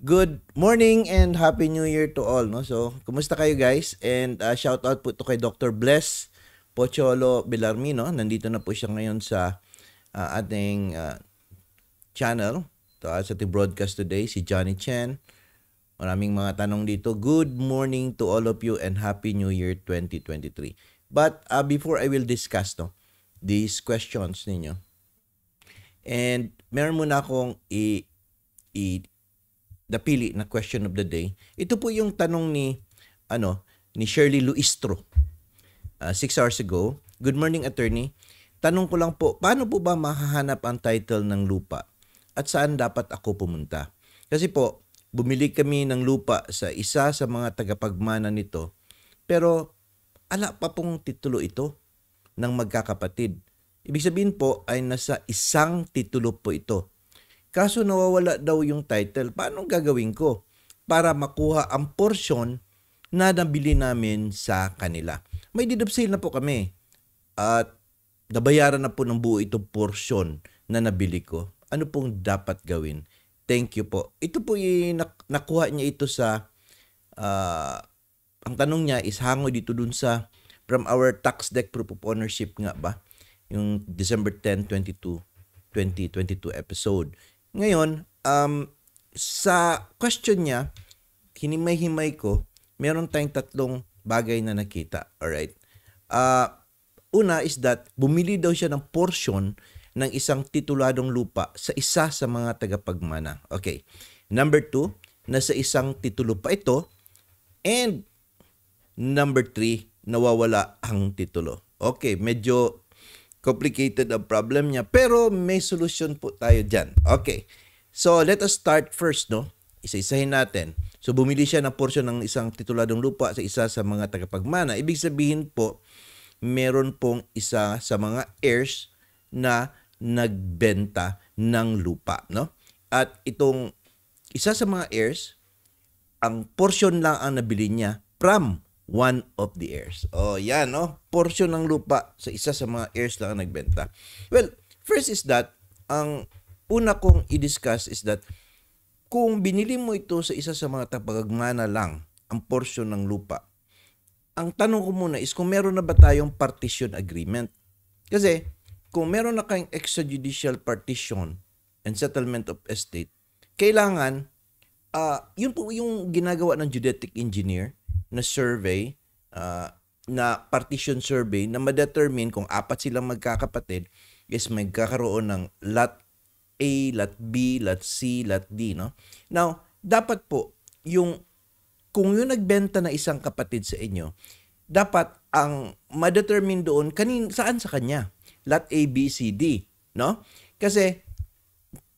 Good morning and happy new year to all no. So, kumusta kayo guys? And uh, shout out po to kay Dr. Bless Pocholo Belarmino. Nandito na po siya ngayon sa uh, ating uh, channel. To uh, sa ating broadcast today si Johnny Chen. Maraming mga tanong dito. Good morning to all of you and happy new year 2023. But uh, before I will discuss no these questions ninyo. And meron muna akong i the pili na question of the day. Ito po yung tanong ni ano ni Shirley Luistro. Uh, six hours ago. Good morning, attorney. Tanong ko lang po, paano po ba mahahanap ang title ng lupa? At saan dapat ako pumunta? Kasi po, bumili kami ng lupa sa isa sa mga tagapagmana nito. Pero ala pa pong titulo ito ng magkakapatid. Ibig sabihin po ay nasa isang titulo po ito. Kaso nawawala daw yung title. Paano gagawin ko para makuha ang portion na nabili namin sa kanila? May deed of sale na po kami. At nabayaran na po ng buo itong portion na nabili ko. Ano pong dapat gawin? Thank you po. Ito po yung nakuha niya ito sa uh, ang tanong niya is hango dito dun sa from our tax deck proof of ownership nga ba? Yung December 10, 22, 2022 episode. Ngayon, um, sa question niya, hinimay-himay ko, meron tayong tatlong bagay na nakita. Alright? Uh, una is that bumili daw siya ng portion ng isang tituladong lupa sa isa sa mga tagapagmana. Okay. Number two, nasa isang titulo pa ito. And number three, nawawala ang titulo. Okay, medyo complicated ang problem niya. Pero may solution po tayo dyan. Okay. So, let us start first, no? Isa-isahin natin. So, bumili siya ng porsyon ng isang tituladong lupa sa isa sa mga tagapagmana. Ibig sabihin po, meron pong isa sa mga heirs na nagbenta ng lupa, no? At itong isa sa mga heirs, ang porsyon lang ang nabili niya from one of the heirs. O oh, yan, no? Portion ng lupa sa isa sa mga heirs lang ang nagbenta. Well, first is that, ang una kong i-discuss is that kung binili mo ito sa isa sa mga tapagagmana lang, ang portion ng lupa, ang tanong ko muna is kung meron na ba tayong partition agreement. Kasi kung meron na kayong extrajudicial partition and settlement of estate, kailangan, uh, yun po yung ginagawa ng genetic engineer na survey, uh, na partition survey na ma-determine kung apat silang magkakapatid is magkakaroon ng lot A, lot B, lot C, lot D, no? Now, dapat po yung kung yung nagbenta na isang kapatid sa inyo, dapat ang ma-determine doon kanin saan sa kanya. Lot A, B, C, D, no? Kasi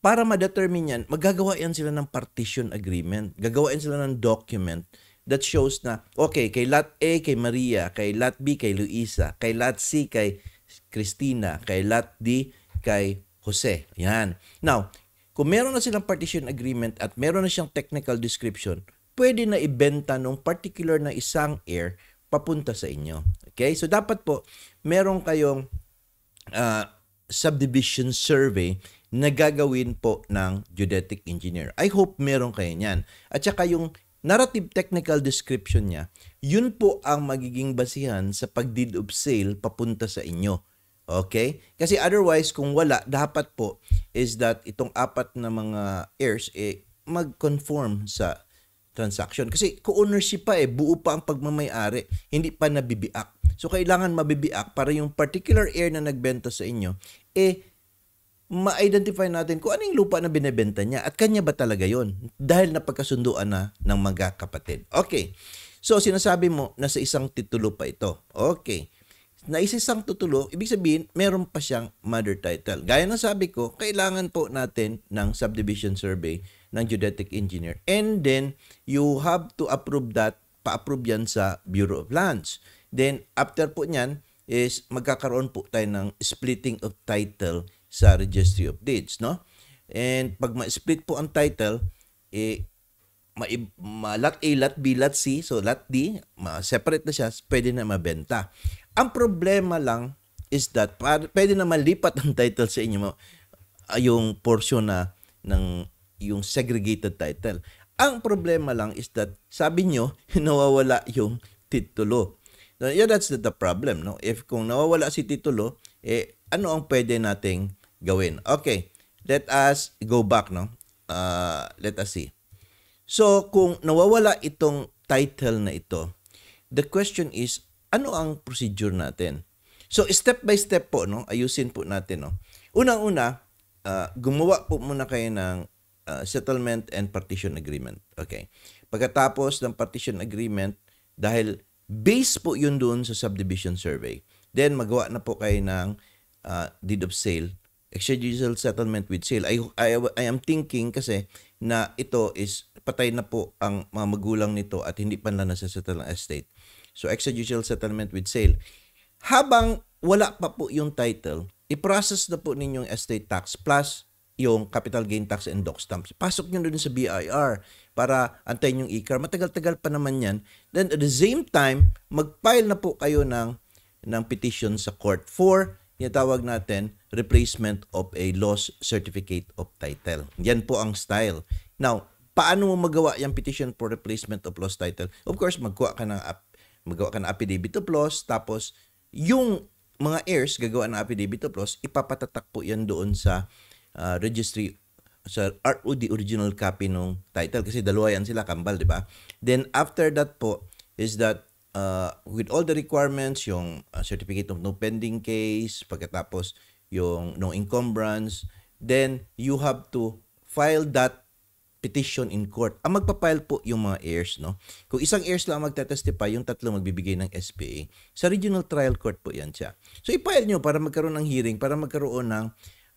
para ma-determine yan, magagawa yan sila ng partition agreement. Gagawain sila ng document that shows na, okay, kay lot A, kay Maria, kay lot B, kay Luisa, kay lot C, kay Christina, kay lot D, kay Jose. Yan. Now, kung meron na silang partition agreement at meron na siyang technical description, pwede na ibenta nung particular na isang heir papunta sa inyo. Okay? So, dapat po, meron kayong uh, subdivision survey na gagawin po ng geodetic engineer. I hope meron kayo niyan. At saka yung narrative technical description niya, yun po ang magiging basihan sa pag-deed of sale papunta sa inyo. Okay? Kasi otherwise, kung wala, dapat po is that itong apat na mga heirs eh, mag-conform sa transaction. Kasi co-ownership pa eh, buo pa ang pagmamayari, hindi pa nabibiak. So, kailangan mabibiak para yung particular heir na nagbenta sa inyo, eh, ma-identify natin kung ano yung lupa na binebenta niya at kanya ba talaga yon dahil napagkasunduan na ng mga kapatid. Okay. So sinasabi mo na sa isang titulo pa ito. Okay. Na isang tutulo, ibig sabihin meron pa siyang mother title. Gaya ng sabi ko, kailangan po natin ng subdivision survey ng geodetic engineer. And then you have to approve that, pa-approve yan sa Bureau of Lands. Then after po niyan is magkakaroon po tayo ng splitting of title sa Registry of Deeds, no? And pag ma-split po ang title, eh, ma, ma lot A, lot B, lot C, so lot D, ma-separate na siya, pwede na mabenta. Ang problema lang is that para, pwede na malipat ang title sa inyo ah, yung portion na ng yung segregated title. Ang problema lang is that sabi nyo, nawawala yung titulo. So, yeah, that's the, the problem. No? If kung nawawala si titulo, eh, ano ang pwede nating gawin. Okay, let us go back, no? Uh, let us see. So, kung nawawala itong title na ito, the question is, ano ang procedure natin? So, step by step po, no? Ayusin po natin, no? Unang-una, uh, gumawa po muna kayo ng uh, settlement and partition agreement. Okay. Pagkatapos ng partition agreement, dahil base po yun doon sa subdivision survey, then magawa na po kayo ng uh, deed of sale extrajudicial settlement with sale. I, I, I am thinking kasi na ito is patay na po ang mga magulang nito at hindi pa na nasa-settle ang estate. So extrajudicial settlement with sale. Habang wala pa po yung title, i-process na po ninyong estate tax plus yung capital gain tax and doc stamps. Pasok nyo doon sa BIR para antayin yung ECAR. Matagal-tagal pa naman yan. Then at the same time, mag-file na po kayo ng, ng petition sa court for tinatawag natin replacement of a loss certificate of title. Yan po ang style. Now, paano mo magawa yung petition for replacement of loss title? Of course, magkuha ka ng magawa ka ng affidavit of loss tapos yung mga heirs gagawa ng affidavit of loss, ipapatatak po yan doon sa uh, registry sa ROD original copy ng title kasi dalawa yan sila kambal, di ba? Then after that po is that uh, with all the requirements, yung uh, certificate of no pending case, pagkatapos yung no encumbrance, then you have to file that petition in court. Ang magpapile po yung mga heirs, no? Kung isang heirs lang magte-testify, yung tatlo magbibigay ng SPA. Sa regional trial court po yan siya. So, ipile nyo para magkaroon ng hearing, para magkaroon ng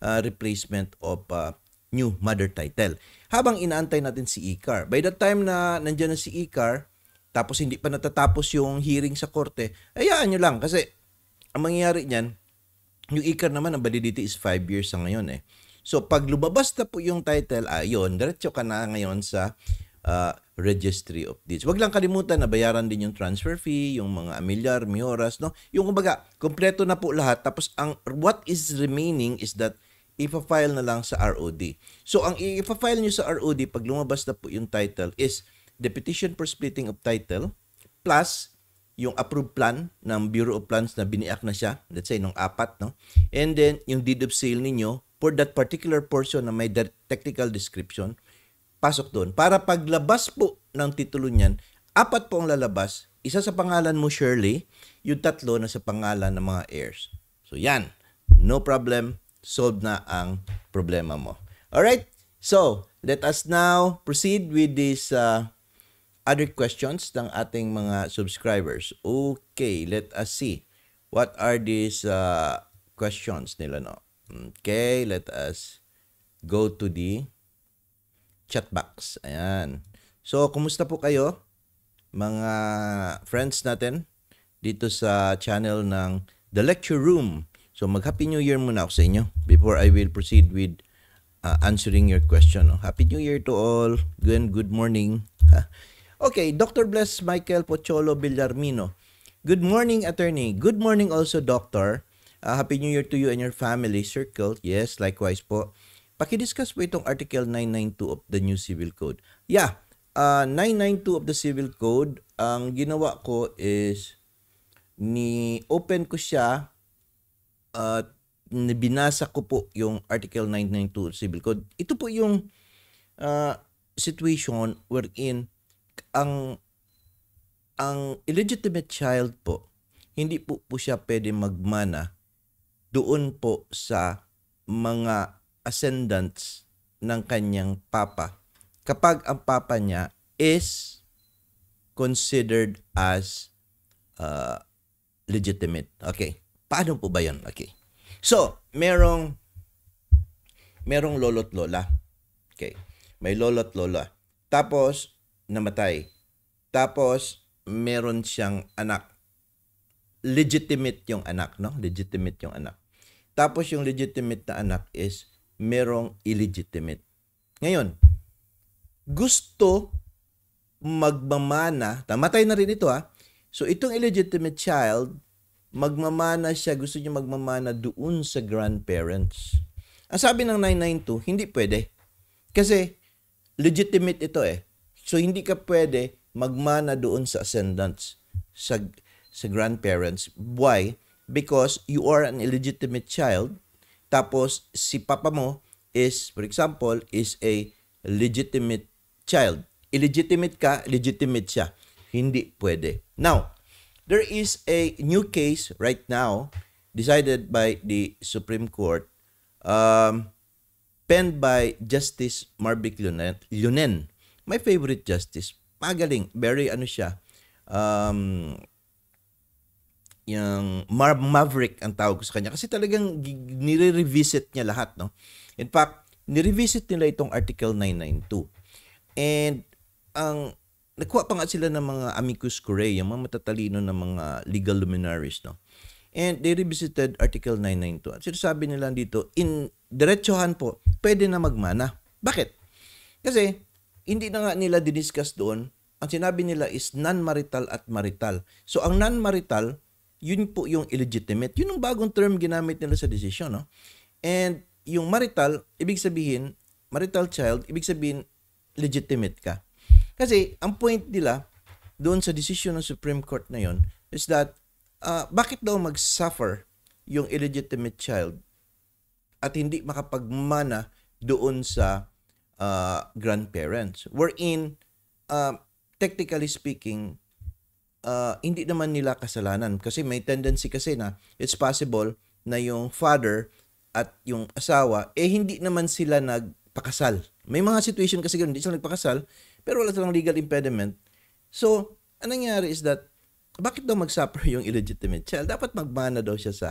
uh, replacement of uh, new mother title. Habang inaantay natin si ICAR. By the time na nandiyan na si ICAR, tapos hindi pa natatapos yung hearing sa korte, hayaan nyo lang kasi ang mangyayari niyan, yung ikar naman ng validity is 5 years sa ngayon eh. So pag lumabas na po yung title, ayun, ah, diretso ka na ngayon sa uh, registry of deeds. Huwag lang kalimutan na bayaran din yung transfer fee, yung mga amilyar, mioras, no? Yung kumbaga, kompleto na po lahat. Tapos ang what is remaining is that ipafile na lang sa ROD. So ang ipa-file nyo sa ROD pag lumabas na po yung title is the petition for splitting of title plus yung approved plan ng Bureau of Plans na biniak na siya, let's say, nung apat, no? And then, yung deed of sale ninyo for that particular portion na may technical description, pasok doon. Para paglabas po ng titulo niyan, apat po ang lalabas, isa sa pangalan mo, Shirley, yung tatlo na sa pangalan ng mga heirs. So, yan. No problem. Solved na ang problema mo. Alright? So, let us now proceed with this uh, other questions ng ating mga subscribers. Okay, let us see. What are these uh, questions nila, no? Okay, let us go to the chat box. Ayan. So, kumusta po kayo, mga friends natin, dito sa channel ng The Lecture Room. So, mag-Happy New Year muna ako sa inyo before I will proceed with uh, answering your question. No? Happy New Year to all. Good, good morning. Ha? Okay, Dr. Bless Michael Pocholo Villarmino. Good morning, attorney. Good morning also, doctor. Uh, Happy New Year to you and your family circle. Yes, likewise po. Pakidiscuss po itong Article 992 of the new Civil Code. Yeah, uh, 992 of the Civil Code, ang ginawa ko is ni open ko siya at uh, binasa ko po yung Article 992 of Civil Code. Ito po yung uh, situation wherein ang ang illegitimate child po, hindi po po siya pwede magmana doon po sa mga ascendants ng kanyang papa kapag ang papa niya is considered as uh, legitimate. Okay. Paano po ba yun? Okay. So, merong merong lolo't lola. Okay. May lolo't lola. Tapos, namatay. Tapos, meron siyang anak. Legitimate yung anak, no? Legitimate yung anak. Tapos, yung legitimate na anak is merong illegitimate. Ngayon, gusto magmamana, tamatay na rin ito ha, so itong illegitimate child, magmamana siya, gusto niya magmamana doon sa grandparents. Ang sabi ng 992, hindi pwede. Kasi legitimate ito eh. So hindi ka pwede magmana doon sa ascendants, sa, sa grandparents. Why? Because you are an illegitimate child. Tapos si papa mo is, for example, is a legitimate child. Illegitimate ka, legitimate siya. Hindi pwede. Now, there is a new case right now decided by the Supreme Court um, penned by Justice Marvick Lunen, Lunen my favorite justice, pagaling, very ano siya, um, yung ma- maverick ang tawag sa kanya. Kasi talagang nire-revisit niya lahat. No? In fact, nire-revisit nila itong Article 992. And ang nakuha pa nga sila ng mga amicus curiae, yung mga matatalino ng mga legal luminaries. No? And they revisited Article 992. At sinasabi nila dito, in diretsohan po, pwede na magmana. Bakit? Kasi hindi na nga nila diniscuss doon. Ang sinabi nila is non-marital at marital. So ang non-marital, yun po yung illegitimate. Yun yung bagong term ginamit nila sa decision. No? And yung marital, ibig sabihin, marital child, ibig sabihin, legitimate ka. Kasi ang point nila doon sa decision ng Supreme Court na yun is that uh, bakit daw mag-suffer yung illegitimate child at hindi makapagmana doon sa uh, grandparents. Wherein, uh, technically speaking, uh, hindi naman nila kasalanan kasi may tendency kasi na it's possible na yung father at yung asawa eh hindi naman sila nagpakasal. May mga situation kasi ganun, hindi sila nagpakasal pero wala silang legal impediment. So, anong nangyari is that bakit daw mag-suffer yung illegitimate child? Dapat magmana daw siya sa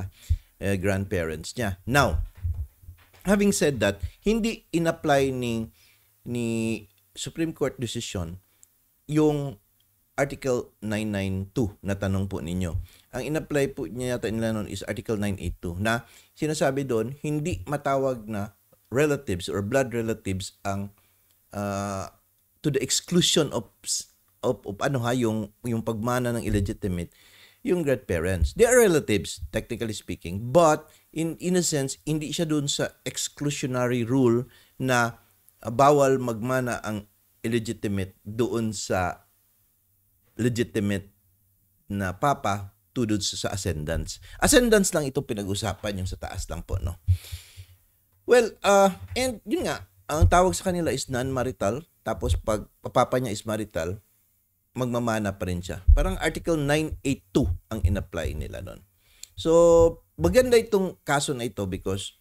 eh, grandparents niya. Now, having said that, hindi inapply ni ni Supreme Court decision yung Article 992 na tanong po ninyo. Ang inapply po niya yata nila noon is Article 982 na sinasabi doon hindi matawag na relatives or blood relatives ang uh, to the exclusion of of, of ano ha yung yung pagmana ng illegitimate yung grandparents. They are relatives technically speaking, but in, in a sense, hindi siya doon sa exclusionary rule na ah, bawal magmana ang illegitimate doon sa legitimate na papa tudod sa ascendance. Ascendance lang ito pinag-usapan yung sa taas lang po, no? Well, uh, and yun nga, ang tawag sa kanila is non-marital, tapos pag papa niya is marital, magmamana pa rin siya. Parang Article 982 ang inapply nila noon. So, maganda itong kaso na ito because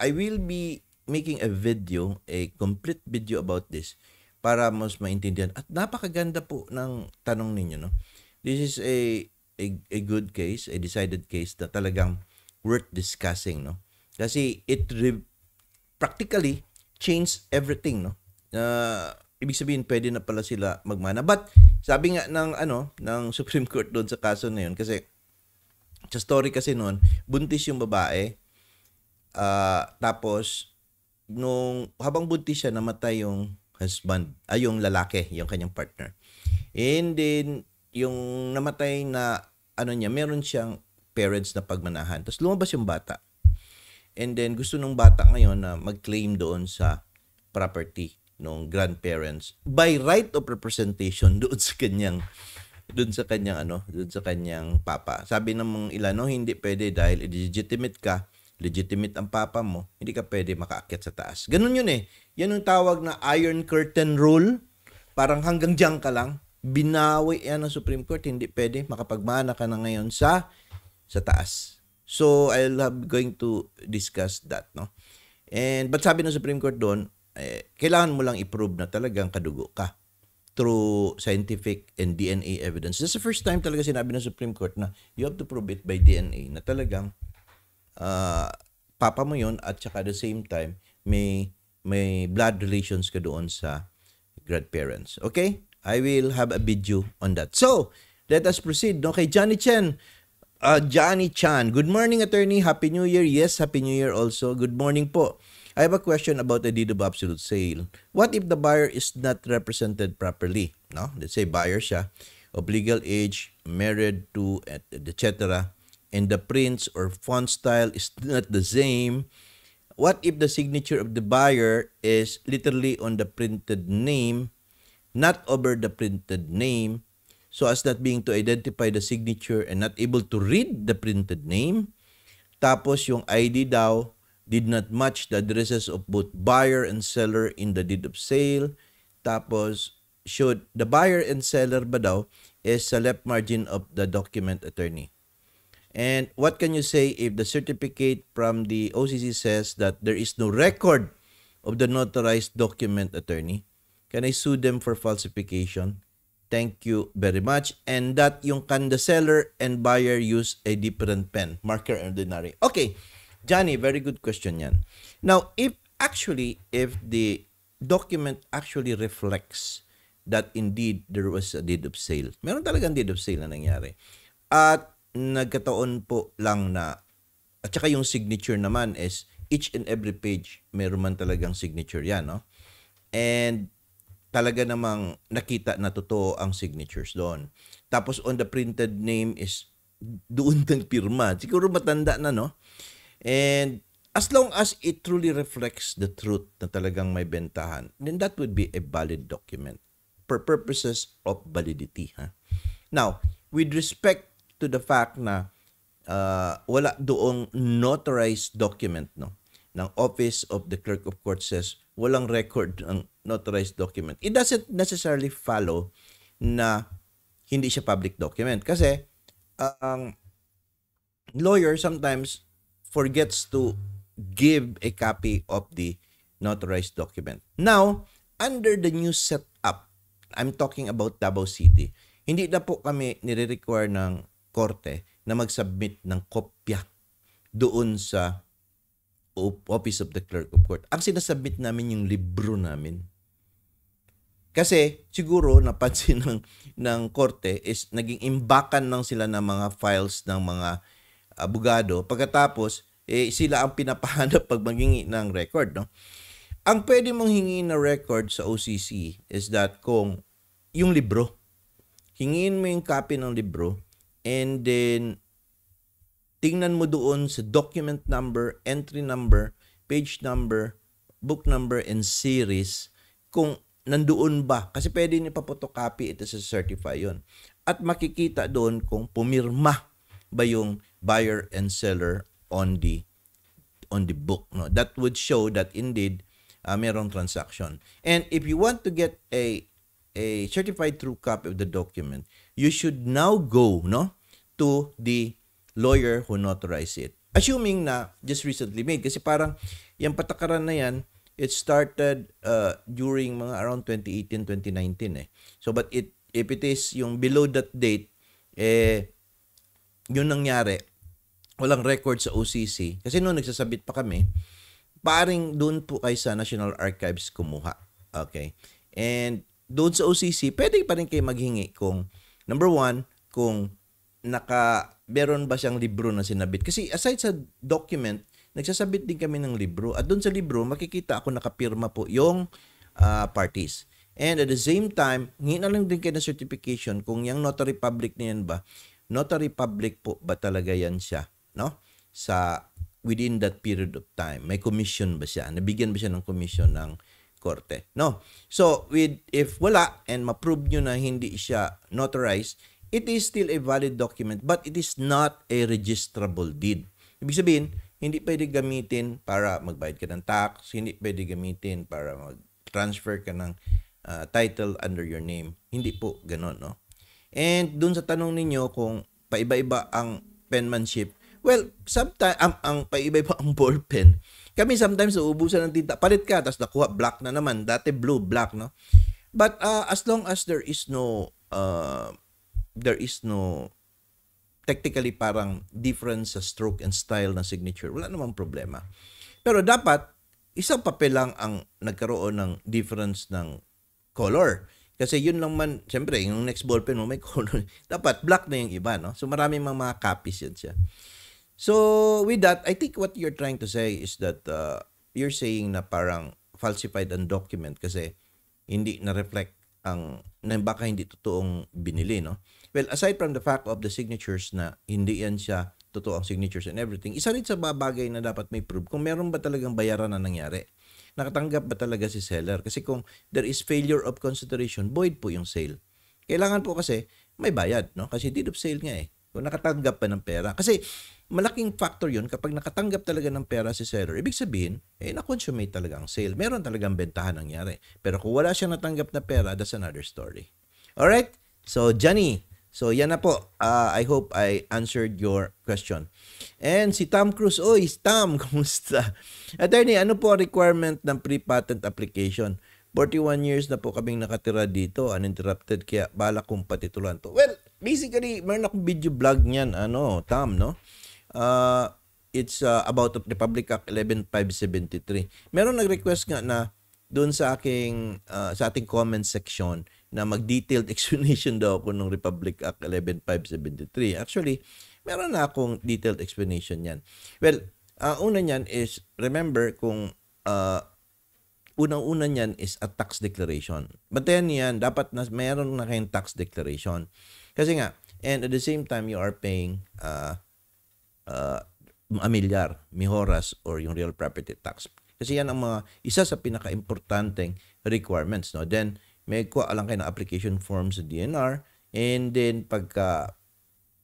I will be making a video, a complete video about this para mas maintindihan. At napakaganda po ng tanong ninyo, no? This is a, a, a good case, a decided case na talagang worth discussing, no? Kasi it re- practically changed everything, no? Uh, ibig sabihin pwede na pala sila magmana. But sabi nga ng ano, ng Supreme Court doon sa kaso na 'yon kasi sa story kasi noon, buntis yung babae. Uh, tapos, nung habang buntis siya, namatay yung husband, ay yung lalaki, yung kanyang partner. And then, yung namatay na, ano niya, meron siyang parents na pagmanahan. Tapos lumabas yung bata. And then, gusto ng bata ngayon na mag-claim doon sa property ng grandparents by right of representation doon sa kanyang doon sa kanyang ano, doon sa kanyang papa. Sabi ng mga ilan, no, hindi pwede dahil legitimate ka, legitimate ang papa mo, hindi ka pwede makaakyat sa taas. Ganun yun eh. Yan yung tawag na Iron Curtain Rule. Parang hanggang diyan ka lang. Binawi yan ng Supreme Court, hindi pwede makapagmana ka na ngayon sa sa taas. So, I'll have going to discuss that, no? And, but sabi ng Supreme Court doon, eh, kailangan mo lang i-prove na talagang kadugo ka through scientific and DNA evidence. This is the first time talaga sinabi ng Supreme Court na you have to prove it by DNA na talagang uh, papa mo yon at saka at the same time may may blood relations ka doon sa grandparents. Okay? I will have a video on that. So, let us proceed. Okay, Johnny Chen. Uh, Johnny Chan. Good morning, attorney. Happy New Year. Yes, Happy New Year also. Good morning po. I have a question about the deed of absolute sale. What if the buyer is not represented properly? No? Let's say buyer siya, of legal age, married to, etc. And the prints or font style is not the same. What if the signature of the buyer is literally on the printed name, not over the printed name, so as not being to identify the signature and not able to read the printed name? Tapos yung ID daw did not match the addresses of both buyer and seller in the deed of sale. Tapos, should the buyer and seller ba daw is sa left margin of the document attorney. And what can you say if the certificate from the OCC says that there is no record of the notarized document attorney? Can I sue them for falsification? Thank you very much. And that yung can the seller and buyer use a different pen, marker and ordinary. Okay. Johnny, very good question yan. Now, if actually, if the document actually reflects that indeed there was a deed of sale, meron talagang deed of sale na nangyari. At nagkataon po lang na, at saka yung signature naman is each and every page, meron man talagang signature yan, no? And talaga namang nakita na totoo ang signatures doon. Tapos on the printed name is doon ng pirma. Siguro matanda na, no? And as long as it truly reflects the truth na talagang may bentahan, then that would be a valid document for purposes of validity. Ha? Now, with respect to the fact na uh, wala doong notarized document no ng Office of the Clerk of Court says walang record ng notarized document. It doesn't necessarily follow na hindi siya public document kasi uh, ang lawyer sometimes forgets to give a copy of the notarized document. Now, under the new setup, I'm talking about Davao City, hindi na po kami nire-require ng korte na mag-submit ng kopya doon sa Office of the Clerk of Court. Ang sinasubmit namin yung libro namin. Kasi siguro napansin ng, ng korte is naging imbakan lang sila ng mga files ng mga abogado. Pagkatapos, eh, sila ang pinapahanap pag mangingi ng record. No? Ang pwede mong hingin na record sa OCC is that kung yung libro, hingin mo yung copy ng libro and then tingnan mo doon sa document number, entry number, page number, book number, and series kung nandoon ba. Kasi pwede niyo pa ito sa certify yon At makikita doon kung pumirma ba yung buyer and seller on the on the book no that would show that indeed uh, merong transaction and if you want to get a a certified true copy of the document you should now go no to the lawyer who notarized it assuming na just recently made kasi parang yung patakaran na yan it started uh, during mga around 2018 2019 eh so but it if it is yung below that date eh yun nangyari, walang record sa OCC. Kasi noon nagsasabit pa kami, paring doon po kay sa National Archives kumuha. Okay? And doon sa OCC, pwede pa rin kayo maghingi kung, number one, kung naka, meron ba siyang libro na sinabit. Kasi aside sa document, nagsasabit din kami ng libro. At doon sa libro, makikita ako nakapirma po yung uh, parties. And at the same time, hingi na lang din kayo ng certification kung yung notary public na yan ba notary public po ba talaga yan siya, no? Sa within that period of time, may commission ba siya? Nabigyan ba siya ng commission ng korte, no? So, with if wala and ma-prove nyo na hindi siya notarized, it is still a valid document but it is not a registrable deed. Ibig sabihin, hindi pwede gamitin para magbayad ka ng tax, hindi pwede gamitin para mag-transfer ka ng uh, title under your name. Hindi po ganun, no? And dun sa tanong ninyo kung paiba-iba ang penmanship, well, sometimes ang, ang paiba-iba ang ballpen. Kami sometimes uubusan ng tinta. Palit ka, tapos nakuha black na naman. Dati blue, black, no? But uh, as long as there is no uh, there is no technically parang difference sa stroke and style ng signature, wala namang problema. Pero dapat isang papel lang ang nagkaroon ng difference ng color. Kasi yun lang man, syempre, yung next ballpen mo may color. Dapat black na yung iba, no? So marami mang mga copies yan siya. So with that, I think what you're trying to say is that uh, you're saying na parang falsified ang document kasi hindi na-reflect ang na baka hindi totoong binili, no? Well, aside from the fact of the signatures na hindi yan siya totoong signatures and everything, isa rin sa mga bagay na dapat may proof kung meron ba talagang bayaran na nangyari nakatanggap ba talaga si seller. Kasi kung there is failure of consideration, void po yung sale. Kailangan po kasi may bayad, no? Kasi deed of sale nga eh. Kung nakatanggap pa ng pera. Kasi malaking factor yun kapag nakatanggap talaga ng pera si seller. Ibig sabihin, eh, na-consummate talaga ang sale. Meron talagang bentahan nangyari. Pero kung wala siyang natanggap na pera, that's another story. Alright? So, Johnny, So yan na po. Uh, I hope I answered your question. And si Tom Cruz, oy, Tom, kumusta? Attorney, ano po requirement ng pre-patent application? 41 years na po kaming nakatira dito, uninterrupted, kaya balak kong patituluan to. Well, basically, meron akong video vlog niyan, ano, Tom, no? Uh, it's uh, about the Republic Act 11573. Meron nag-request nga na doon sa aking uh, sa ating comment section na mag-detailed explanation daw ako ng Republic Act 11573. Actually, meron na akong detailed explanation yan. Well, uh, una niyan is, remember kung uh, unang-una niyan is a tax declaration. But then yan, dapat na, meron na kayong tax declaration. Kasi nga, and at the same time, you are paying uh, uh, a milyar, mihoras, or yung real property tax. Kasi yan ang mga isa sa pinaka-importanting requirements. No? Then, may kuha lang kayo ng application form sa DNR and then pagka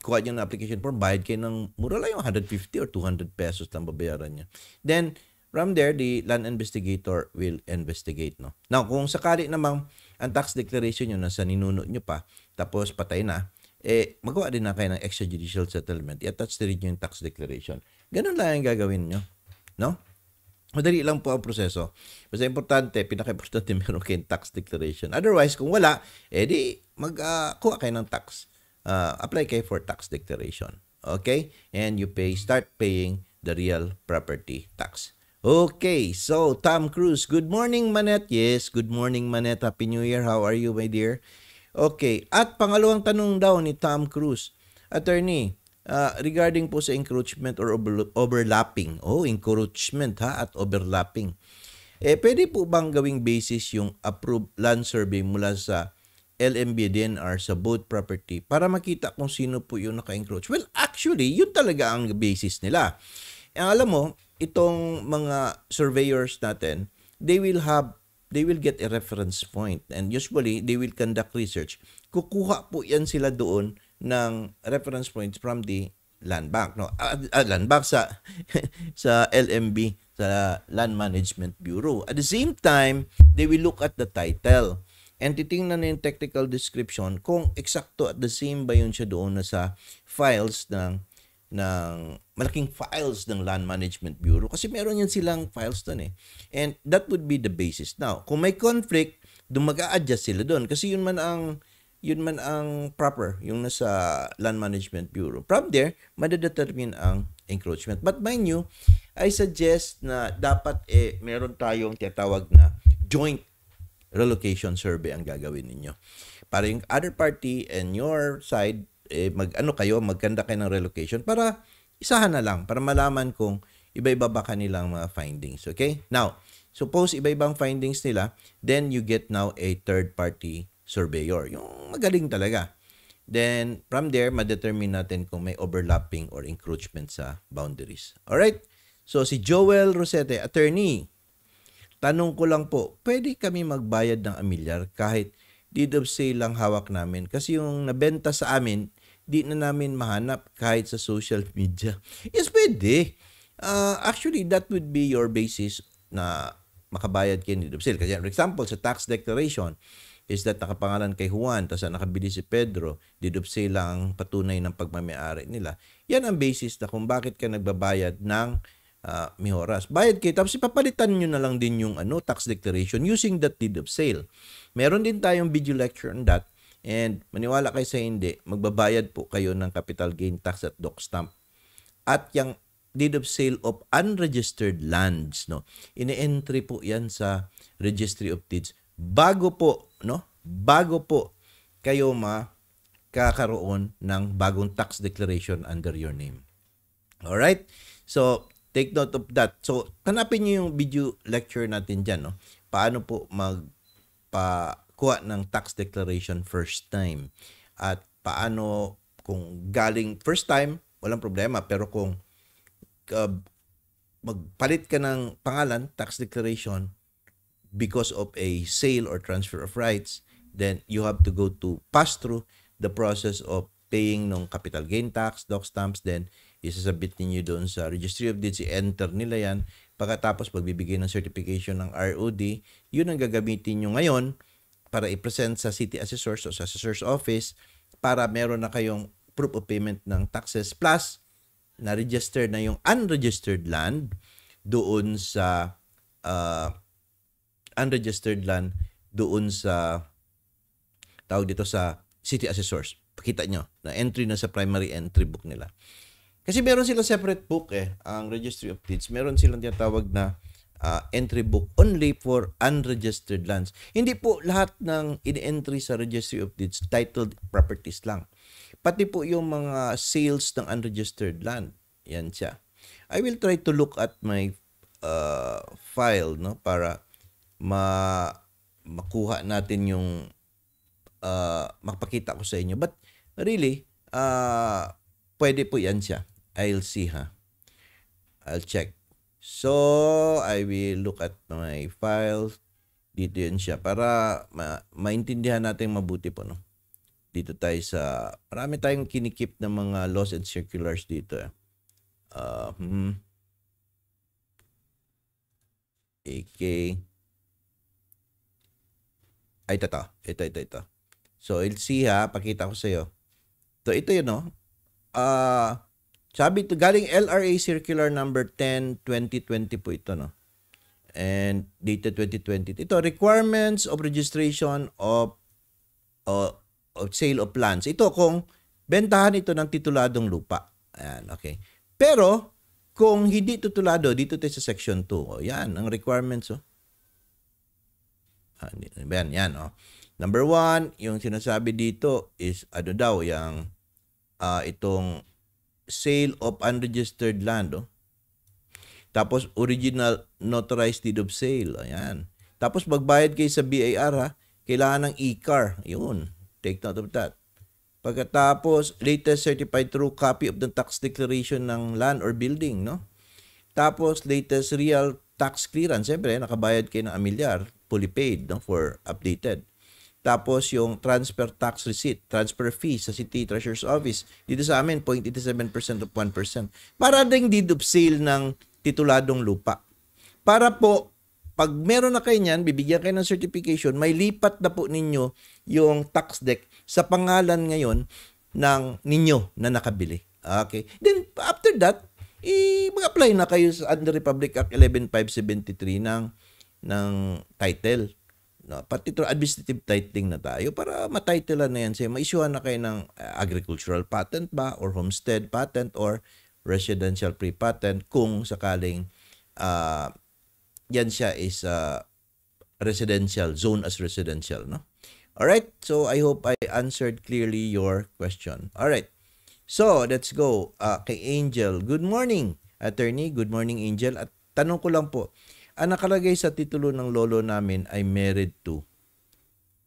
kuha niyo ng application form, bayad kayo ng mura lang yung 150 or 200 pesos lang babayaran niya. Then, from there, the land investigator will investigate. No? Now, kung sakali naman ang tax declaration nyo nasa ninuno nyo pa, tapos patay na, eh, magawa din na kayo ng extrajudicial settlement. I-attach din nyo yung tax declaration. Ganun lang ang gagawin nyo. No? Madali lang po ang proseso. Basta importante, pinaka-importante meron kayong tax declaration. Otherwise, kung wala, edi mag magkuha uh, kayo ng tax. Uh, apply kayo for tax declaration. Okay? And you pay, start paying the real property tax. Okay, so Tom Cruise, good morning Manet. Yes, good morning Manet. Happy New Year. How are you, my dear? Okay, at pangalawang tanong daw ni Tom Cruise. Attorney, Uh, regarding po sa encroachment or over- overlapping, oh, encroachment ha at overlapping. Eh, pwede po bang gawing basis yung approved land survey mula sa LMB DNR sa both property para makita kung sino po yung naka-encroach? Well, actually, yun talaga ang basis nila. Eh, alam mo, itong mga surveyors natin, they will have they will get a reference point and usually they will conduct research. Kukuha po yan sila doon ng reference point from the land bank no uh, uh, land bank sa sa LMB sa Land Management Bureau at the same time they will look at the title and titingnan na yung technical description kung eksakto at the same ba yun siya doon na sa files ng ng malaking files ng Land Management Bureau kasi meron yan silang files doon eh. And that would be the basis. Now, kung may conflict, doon mag-a-adjust sila doon kasi yun man ang yun man ang proper, yung nasa Land Management Bureau. From there, madedetermine ang encroachment. But mind you, I suggest na dapat eh, meron tayong tinatawag na joint relocation survey ang gagawin ninyo. Para yung other party and your side, eh, mag, ano kayo, magkanda kayo ng relocation para isahan na lang, para malaman kung iba-iba ba kanilang mga findings. Okay? Now, suppose iba-ibang findings nila, then you get now a third party surveyor. Yung magaling talaga. Then, from there, madetermine natin kung may overlapping or encroachment sa boundaries. Alright? So, si Joel Rosete, attorney, tanong ko lang po, pwede kami magbayad ng amilyar kahit deed of sale lang hawak namin? Kasi yung nabenta sa amin, di na namin mahanap kahit sa social media. Yes, pwede. Uh, actually, that would be your basis na makabayad kayo ng deed of sale. Kasi, for example, sa tax declaration, is that nakapangalan kay Juan, tapos nakabili si Pedro, didup sila ang patunay ng pagmamayari nila. Yan ang basis na kung bakit ka nagbabayad ng uh, ah, mihoras. Bayad kayo, tapos ipapalitan nyo na lang din yung ano, tax declaration using that deed of sale. Meron din tayong video lecture on that. And maniwala kayo sa hindi, magbabayad po kayo ng capital gain tax at doc stamp. At yung deed of sale of unregistered lands, no. Ini-entry po 'yan sa Registry of Deeds bago po, no? Bago po kayo ma kakaroon ng bagong tax declaration under your name. All right? So, take note of that. So, tanapin niyo yung video lecture natin diyan, no? Paano po magpakuha ng tax declaration first time at paano kung galing first time, walang problema, pero kung uh, magpalit ka ng pangalan, tax declaration, because of a sale or transfer of rights, then you have to go to pass through the process of paying ng capital gain tax, doc stamps, then isasabit ninyo doon sa registry of deeds, enter nila yan. Pagkatapos pagbibigay ng certification ng ROD, yun ang gagamitin nyo ngayon para i-present sa city assessors o sa assessor's office para meron na kayong proof of payment ng taxes plus na-register na yung unregistered land doon sa uh, unregistered land doon sa tawag dito sa city assessors. Pakita nyo na entry na sa primary entry book nila. Kasi meron sila separate book eh, ang Registry of Deeds. Meron silang tinatawag na uh, entry book only for unregistered lands. Hindi po lahat ng in-entry sa Registry of Deeds titled properties lang. Pati po yung mga sales ng unregistered land. Yan siya. I will try to look at my uh, file no para ma makuha natin yung uh, ah, magpakita ko sa inyo. But really, uh, pwede po yan siya. I'll see ha. I'll check. So, I will look at my files. Dito yun siya para ma maintindihan natin mabuti po. No? Dito tayo sa... Marami tayong kinikip ng mga laws and circulars dito. Uh, hmm. Okay. Ay, ito to. Ito, ito, ito. So, you'll see ha. Pakita ko sa'yo. So, ito yun, no? Uh, sabi ito, galing LRA Circular Number 10, 2020 po ito, no? And data 2020. Ito, requirements of registration of, uh, of sale of plants. Ito kung bentahan ito ng tituladong lupa. Ayan, okay. Pero, kung hindi tutulado, dito tayo sa section 2. O, yan, ang requirements. Oh. Ben, ah, yan, oh. Number one, yung sinasabi dito is ano daw, yung uh, itong sale of unregistered land, oh. Tapos original notarized deed of sale, ayan. Oh, Tapos magbayad kayo sa BAR, ha. Kailangan ng e-car, yun. Take note of that. Pagkatapos, latest certified true copy of the tax declaration ng land or building, no? Tapos, latest real tax clearance. Siyempre, nakabayad kayo ng amilyar fully paid no, for updated. Tapos yung transfer tax receipt, transfer fee sa City Treasurer's Office. Dito sa amin, 0.87% of 1%. Para ding deed of sale ng tituladong lupa. Para po, pag meron na kayo niyan, bibigyan kayo ng certification, may lipat na po ninyo yung tax deck sa pangalan ngayon ng ninyo na nakabili. Okay. Then, after that, i-apply na kayo sa under Republic Act 11573 ng ng title. No, pati to administrative titling na tayo para matitlean na yan siya. Maisyuhan na kayo ng eh, agricultural patent ba or homestead patent or residential pre-patent kung sakaling uh, yan siya is uh, residential, zone as residential. No? Alright, so I hope I answered clearly your question. Alright, so let's go uh, kay Angel. Good morning, attorney. Good morning, Angel. At tanong ko lang po, ang ah, nakalagay sa titulo ng lolo namin ay married to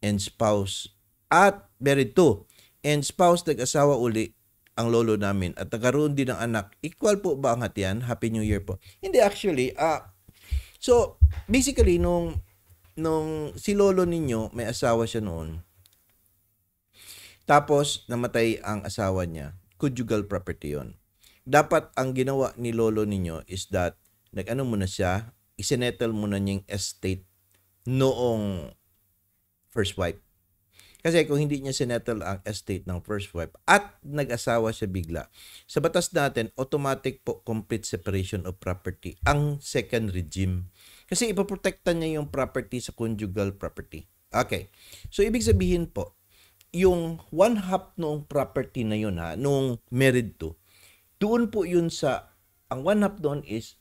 and spouse at married to and spouse nag-asawa uli ang lolo namin at nagkaroon din ng anak. Equal po ba ang hatian? Happy New Year po. Hindi actually. Uh, so basically nung nung si lolo ninyo may asawa siya noon. Tapos namatay ang asawa niya. Conjugal property 'yon. Dapat ang ginawa ni lolo ninyo is that nag-ano muna siya, isinettle mo na yung estate noong first wife. Kasi kung hindi niya sinettle ang estate ng first wife at nag-asawa siya bigla, sa batas natin, automatic po complete separation of property ang second regime. Kasi ipoprotektan niya yung property sa conjugal property. Okay. So, ibig sabihin po, yung one half noong property na yun ha, noong married to, doon po yun sa, ang one half doon is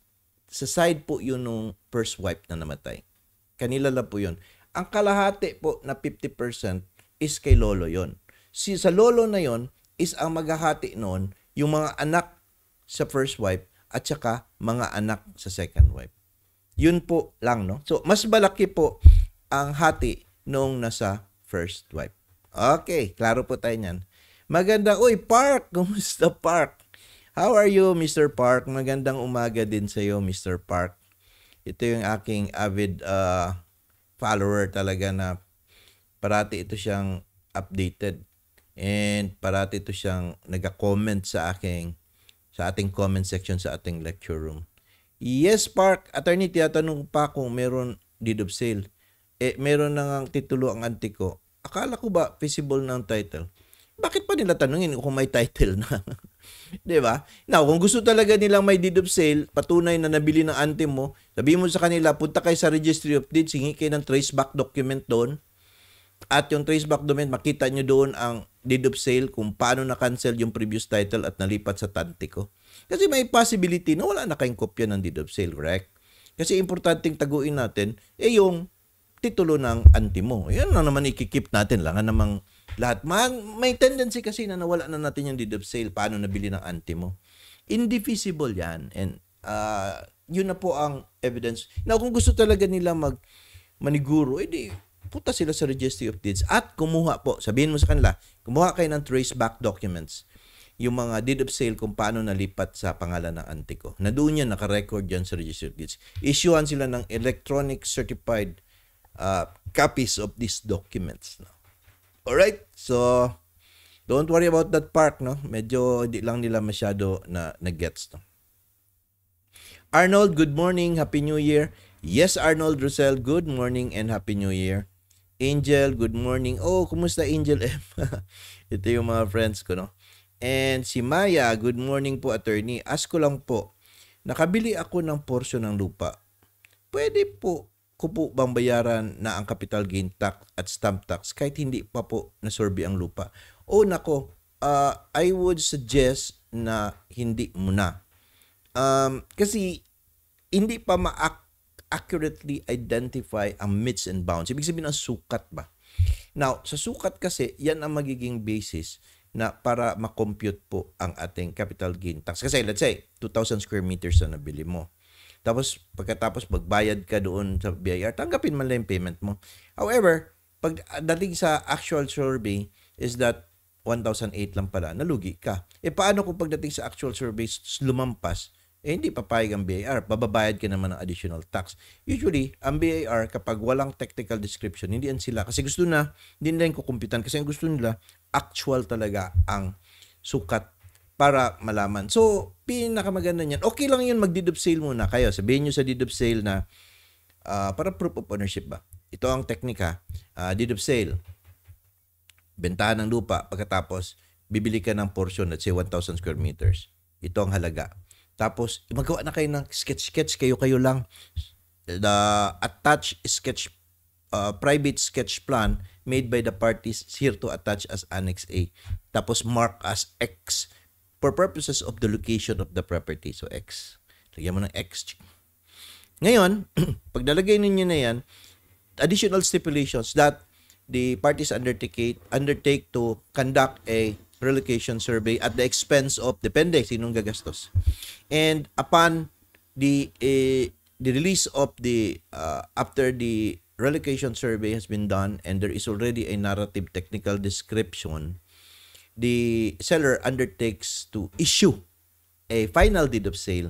sa side po yun nung first wife na namatay. Kanila lang po yun. Ang kalahati po na 50% is kay lolo yun. Si sa lolo na yon is ang maghahati noon yung mga anak sa first wife at saka mga anak sa second wife. Yun po lang, no? So, mas malaki po ang hati nung nasa first wife. Okay, klaro po tayo niyan. Maganda, uy, Park! Kumusta, Park? How are you, Mr. Park? Magandang umaga din sa iyo, Mr. Park. Ito yung aking avid uh, follower talaga na parati ito siyang updated and parati ito siyang nagka-comment sa aking sa ating comment section sa ating lecture room. Yes, Park. Attorney, tinatanong pa kung meron deed of sale. Eh, meron na ngang titulo ang anti ko. Akala ko ba feasible ng title? Bakit pa nila tanungin kung may title na? 'Di ba? Now, kung gusto talaga nilang may deed of sale, patunay na nabili ng ante mo, sabihin mo sa kanila, punta kayo sa Registry of Deeds, hingi kayo ng traceback document doon. At yung traceback document, makita nyo doon ang deed of sale kung paano na-cancel yung previous title at nalipat sa tante ko. Kasi may possibility na wala na kayong kopya ng deed of sale, correct? Kasi importanteng taguin natin eh yung titulo ng anti mo. Yan na naman ikikip natin. Langan namang lahat. Man, may tendency kasi na nawala na natin yung deed of sale. Paano nabili ng auntie mo? Indivisible yan. And uh, yun na po ang evidence. Now, kung gusto talaga nila mag maniguro, edi eh puta sila sa Registry of Deeds at kumuha po, sabihin mo sa kanila, kumuha kayo ng trace back documents yung mga deed of sale kung paano nalipat sa pangalan ng auntie ko. Na doon yan, nakarecord yan sa Registry of Deeds. Issuean sila ng electronic certified uh, copies of these documents. No? Alright? So, don't worry about that part, no? Medyo hindi lang nila masyado na, na gets, no? Arnold, good morning. Happy New Year. Yes, Arnold Russell, good morning and Happy New Year. Angel, good morning. Oh, kumusta Angel M? Ito yung mga friends ko, no? And si Maya, good morning po attorney. Ask ko lang po, nakabili ako ng porsyon ng lupa. Pwede po ko po bang bayaran na ang capital gain tax at stamp tax kahit hindi pa po nasurvey ang lupa? O nako, uh, I would suggest na hindi muna. Um, kasi hindi pa ma-accurately identify ang meets and bounds. Ibig sabihin ang sukat ba? Now, sa sukat kasi, yan ang magiging basis na para makompute po ang ating capital gain tax. Kasi let's say, 2,000 square meters na nabili mo tapos pagkatapos magbayad ka doon sa BIR, tanggapin man lang yung payment mo. However, pag dating sa actual survey is that 1,008 lang pala, nalugi ka. E paano kung pagdating sa actual survey lumampas, eh hindi papayag ang BIR, bababayad ka naman ng additional tax. Usually, ang BIR kapag walang technical description, hindi yan sila kasi gusto na, hindi nila yung kukumpitan kasi ang gusto nila, actual talaga ang sukat para malaman. So, pinakamaganda niyan. Okay lang yun, mag-dedup sale muna kayo. Sabihin niyo sa dedup sale na uh, ah, para proof of ownership ba? Ito ang teknika. Uh, ah, dedup sale. Bentahan ng lupa. Pagkatapos, bibili ka ng portion, at say 1,000 square meters. Ito ang halaga. Tapos, magawa na kayo ng sketch-sketch. Kayo-kayo lang. The attached sketch, uh, private sketch plan made by the parties here to attach as Annex A. Tapos, mark as X for purposes of the location of the property. So, X. Lagyan mo ng X. Ngayon, pag nalagay ninyo na yan, additional stipulations that the parties undertake, undertake to conduct a relocation survey at the expense of, depende, sinong gagastos. And upon the uh, the release of the, uh, after the relocation survey has been done and there is already a narrative technical description the seller undertakes to issue a final deed of sale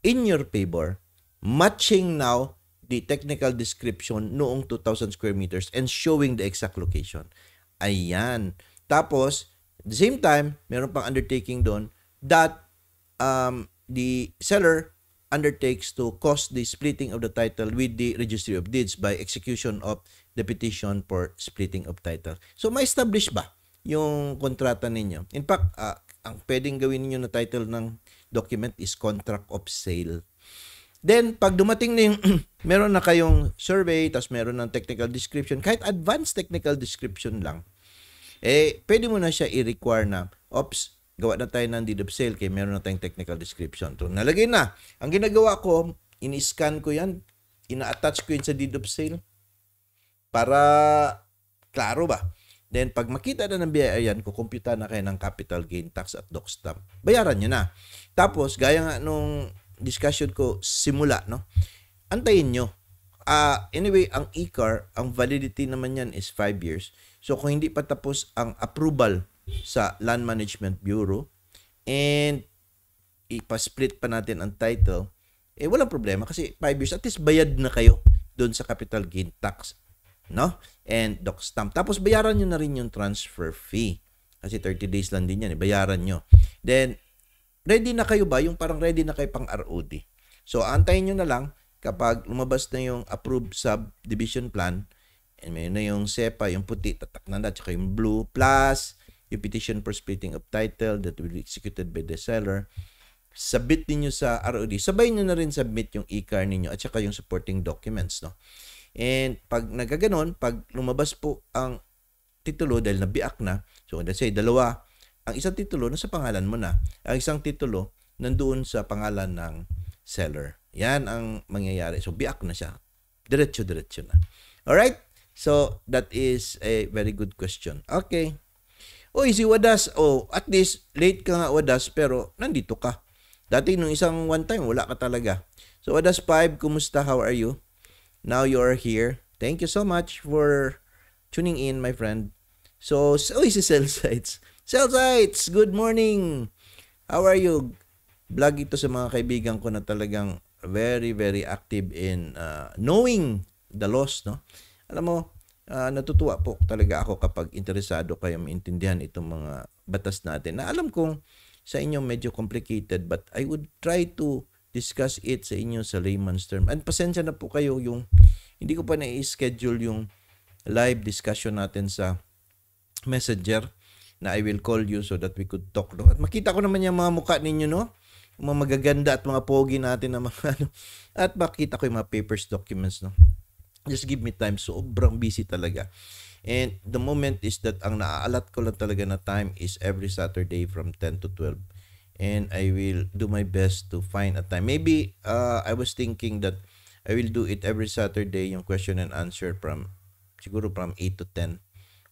in your favor, matching now the technical description noong 2,000 square meters and showing the exact location. Ayan. Tapos, at the same time, meron pang undertaking doon that um, the seller undertakes to cause the splitting of the title with the registry of deeds by execution of the petition for splitting of title. So, may establish ba yung kontrata ninyo. In fact, uh, ang pwedeng gawin niyo na title ng document is contract of sale. Then, pag dumating na yung, meron na kayong survey, tapos meron ng technical description, kahit advanced technical description lang, eh, pwede mo na siya i-require na, ops, gawa na tayo ng deed of sale, kaya meron na tayong technical description. to nalagay na. Ang ginagawa ko, in-scan ko yan, ina-attach ko yun sa deed of sale, para, klaro ba? Then pag makita na ng BIR yan, kukumpyuta na kayo ng capital gain tax at doc stamp. Bayaran nyo na. Tapos, gaya nga nung discussion ko simula, no? Antayin nyo. Uh, anyway, ang e ang validity naman yan is 5 years. So kung hindi pa tapos ang approval sa Land Management Bureau and ipa-split pa natin ang title, eh walang problema kasi 5 years at least bayad na kayo doon sa capital gain tax no? And doc stamp. Tapos bayaran niyo na rin yung transfer fee. Kasi 30 days lang din yan, eh. bayaran niyo. Then ready na kayo ba? Yung parang ready na kayo pang ROD. So antayin niyo na lang kapag lumabas na yung approved subdivision plan, and may na yung SEPA, yung puti, tatak na na, tsaka yung blue, plus yung petition for splitting of title that will be executed by the seller. Submit niyo sa ROD. Sabay niyo na rin submit yung e-car ninyo at saka yung supporting documents. No? And pag nagkaganon, pag lumabas po ang titulo dahil nabiak na, so let's say dalawa, ang isang titulo sa pangalan mo na, ang isang titulo nandoon sa pangalan ng seller. Yan ang mangyayari. So biak na siya. Diretso-diretso na. Alright? So that is a very good question. Okay. Uy, si Wadas, oh, at least late ka nga Wadas pero nandito ka. Dati nung isang one time wala ka talaga. So Wadas 5, kumusta? How are you? now you are here. Thank you so much for tuning in, my friend. So, so is si Cellsites. Cellsites, good morning! How are you? Vlog ito sa mga kaibigan ko na talagang very, very active in uh, knowing the laws. no? Alam mo, uh, natutuwa po talaga ako kapag interesado kayo maintindihan itong mga batas natin na alam kong sa inyo medyo complicated but I would try to discuss it sa inyo sa layman's term. And pasensya na po kayo yung hindi ko pa na-schedule yung live discussion natin sa messenger na I will call you so that we could talk. No? At makita ko naman yung mga mukha ninyo, no? mga magaganda at mga pogi natin na mga ano. At makita ko yung mga papers, documents, no? Just give me time. Sobrang busy talaga. And the moment is that ang naaalat ko lang talaga na time is every Saturday from 10 to 12 and I will do my best to find a time. Maybe uh, I was thinking that I will do it every Saturday yung question and answer from siguro from 8 to 10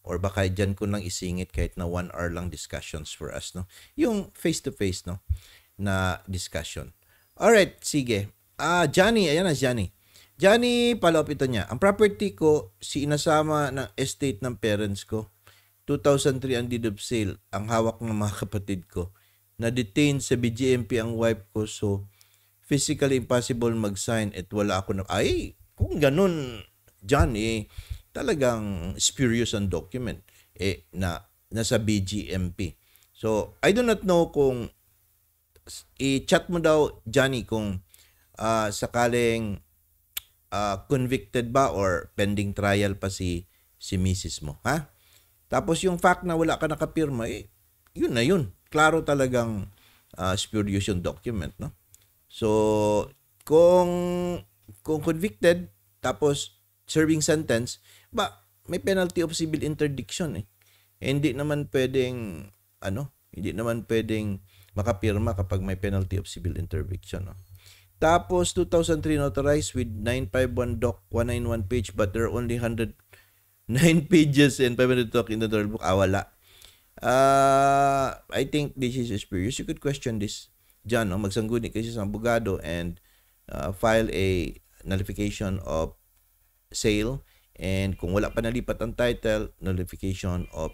or baka dyan ko lang isingit kahit na 1 hour lang discussions for us no yung face to face no na discussion all right sige ah uh, Johnny ayan na Johnny Johnny palop ito niya ang property ko si inasama ng estate ng parents ko 2003 ang deed of sale ang hawak ng mga kapatid ko na-detain sa BGMP ang wife ko so physically impossible mag-sign at wala ako na ay kung ganun John eh talagang spurious ang document eh na nasa BGMP so I do not know kung i-chat mo daw Johnny kung uh, sakaling uh, convicted ba or pending trial pa si si Mrs. mo ha tapos yung fact na wala ka nakapirma eh yun na yun klaro talagang uh, spurious yung document, no? So, kung kung convicted tapos serving sentence, ba may penalty of civil interdiction eh. eh hindi naman pwedeng ano, hindi naman pwedeng makapirma kapag may penalty of civil interdiction, no? Tapos 2003 notarized with 951 doc 191 page but there are only 109 pages and 500 doc in the book. Ah, wala Uh, I think this is a spurious. You could question this dyan, no? magsangguni kasi sa abogado and uh, file a notification of sale and kung wala pa nalipat ang title, notification of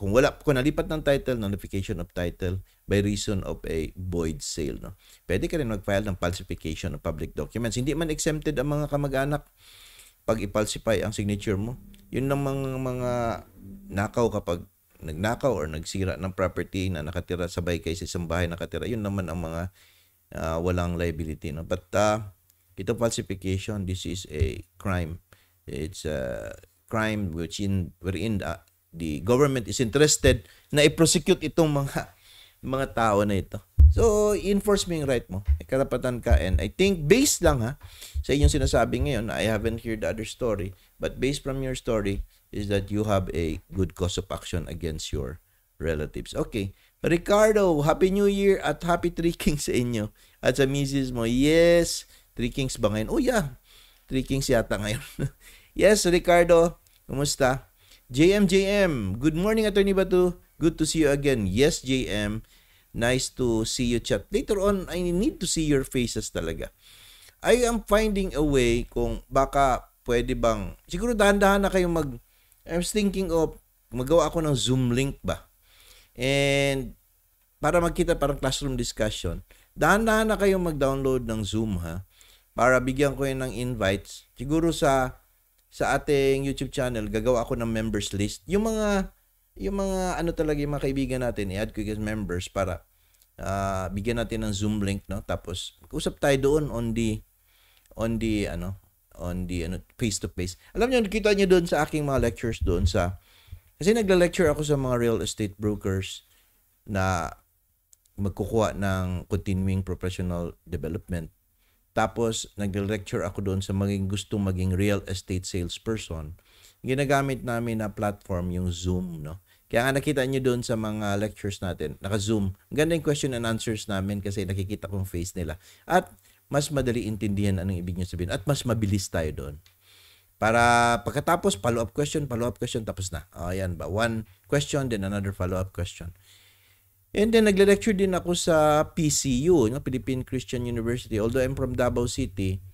kung wala ko nalipat ng title, notification of title by reason of a void sale. No? Pwede ka rin mag-file ng falsification of public documents. Hindi man exempted ang mga kamag-anak pag i ang signature mo. Yun ng mga, mga nakaw kapag nagnakaw or nagsira ng property na nakatira sabay kay sa isang bahay nakatira, yun naman ang mga uh, walang liability. No? But uh, ito falsification, this is a crime. It's a crime which in, wherein uh, the government is interested na i-prosecute itong mga mga tao na ito. So, enforce mo yung right mo. May karapatan ka. And I think based lang ha, sa inyong sinasabi ngayon, I haven't heard the other story, but based from your story, is that you have a good cause of action against your relatives. Okay. Ricardo, Happy New Year at Happy Three Kings sa inyo. At sa misis mo, yes, Three Kings ba ngayon? Oh yeah, Three Kings yata ngayon. yes, Ricardo, kumusta? JM, JM, good morning Attorney Batu. Good to see you again. Yes, JM, nice to see you chat. Later on, I need to see your faces talaga. I am finding a way kung baka pwede bang, siguro dahan-dahan na kayong mag- I was thinking of magawa ako ng Zoom link ba? And para magkita parang classroom discussion, dahan-dahan na kayong mag-download ng Zoom ha para bigyan ko yun ng invites. Siguro sa sa ating YouTube channel, gagawa ako ng members list. Yung mga yung mga ano talaga yung mga kaibigan natin, i-add ko as members para uh, bigyan natin ng Zoom link no. Tapos usap tayo doon on the on the ano on the ano, face-to-face. Alam niyo, nakita niyo doon sa aking mga lectures doon sa... Kasi nagla-lecture ako sa mga real estate brokers na magkukuha ng continuing professional development. Tapos, nagla-lecture ako doon sa maging gusto maging real estate salesperson. Ginagamit namin na platform yung Zoom, no? Kaya nga nakita nyo doon sa mga lectures natin, naka-zoom. Ganda yung question and answers namin kasi nakikita kong face nila. At mas madali intindihan anong ibig niya sabihin at mas mabilis tayo doon. Para pagkatapos, follow-up question, follow-up question, tapos na. O, ayan ba? One question, then another follow-up question. And then, nagle-lecture din ako sa PCU, no? Philippine Christian University. Although I'm from Davao City,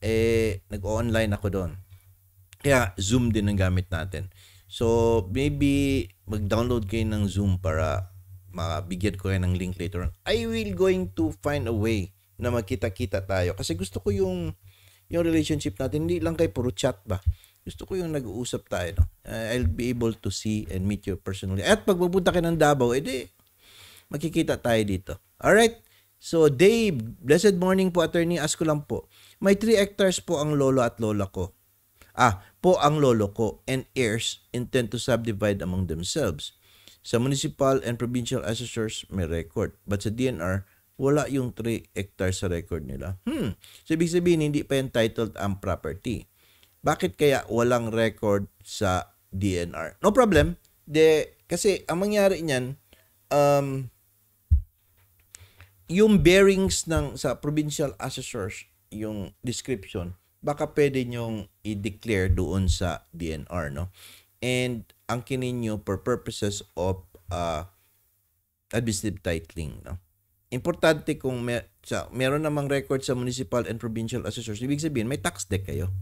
eh, nag-online ako doon. Kaya, Zoom din ang gamit natin. So, maybe mag-download kayo ng Zoom para mabigyan ko kayo ng link later on. I will going to find a way na magkita-kita tayo. Kasi gusto ko yung yung relationship natin, hindi lang kay puro chat ba. Gusto ko yung nag-uusap tayo. No? Uh, I'll be able to see and meet you personally. At pag pupunta ka ng Davao, edi makikita tayo dito. Alright? So, Dave, blessed morning po, attorney. Ask ko lang po. May 3 hectares po ang lolo at lola ko. Ah, po ang lolo ko and heirs intend to subdivide among themselves. Sa municipal and provincial assessors may record. But sa DNR, wala yung 3 hectares sa record nila. Hmm. So, ibig sabihin, hindi pa entitled ang property. Bakit kaya walang record sa DNR? No problem. De, kasi ang mangyari niyan, um, yung bearings ng sa provincial assessors, yung description, baka pwede nyong i-declare doon sa DNR, no? And ang kinin nyo for purposes of uh, administrative titling, no? importante kung may, sa, meron namang record sa municipal and provincial assessors, ibig sabihin may tax deck kayo.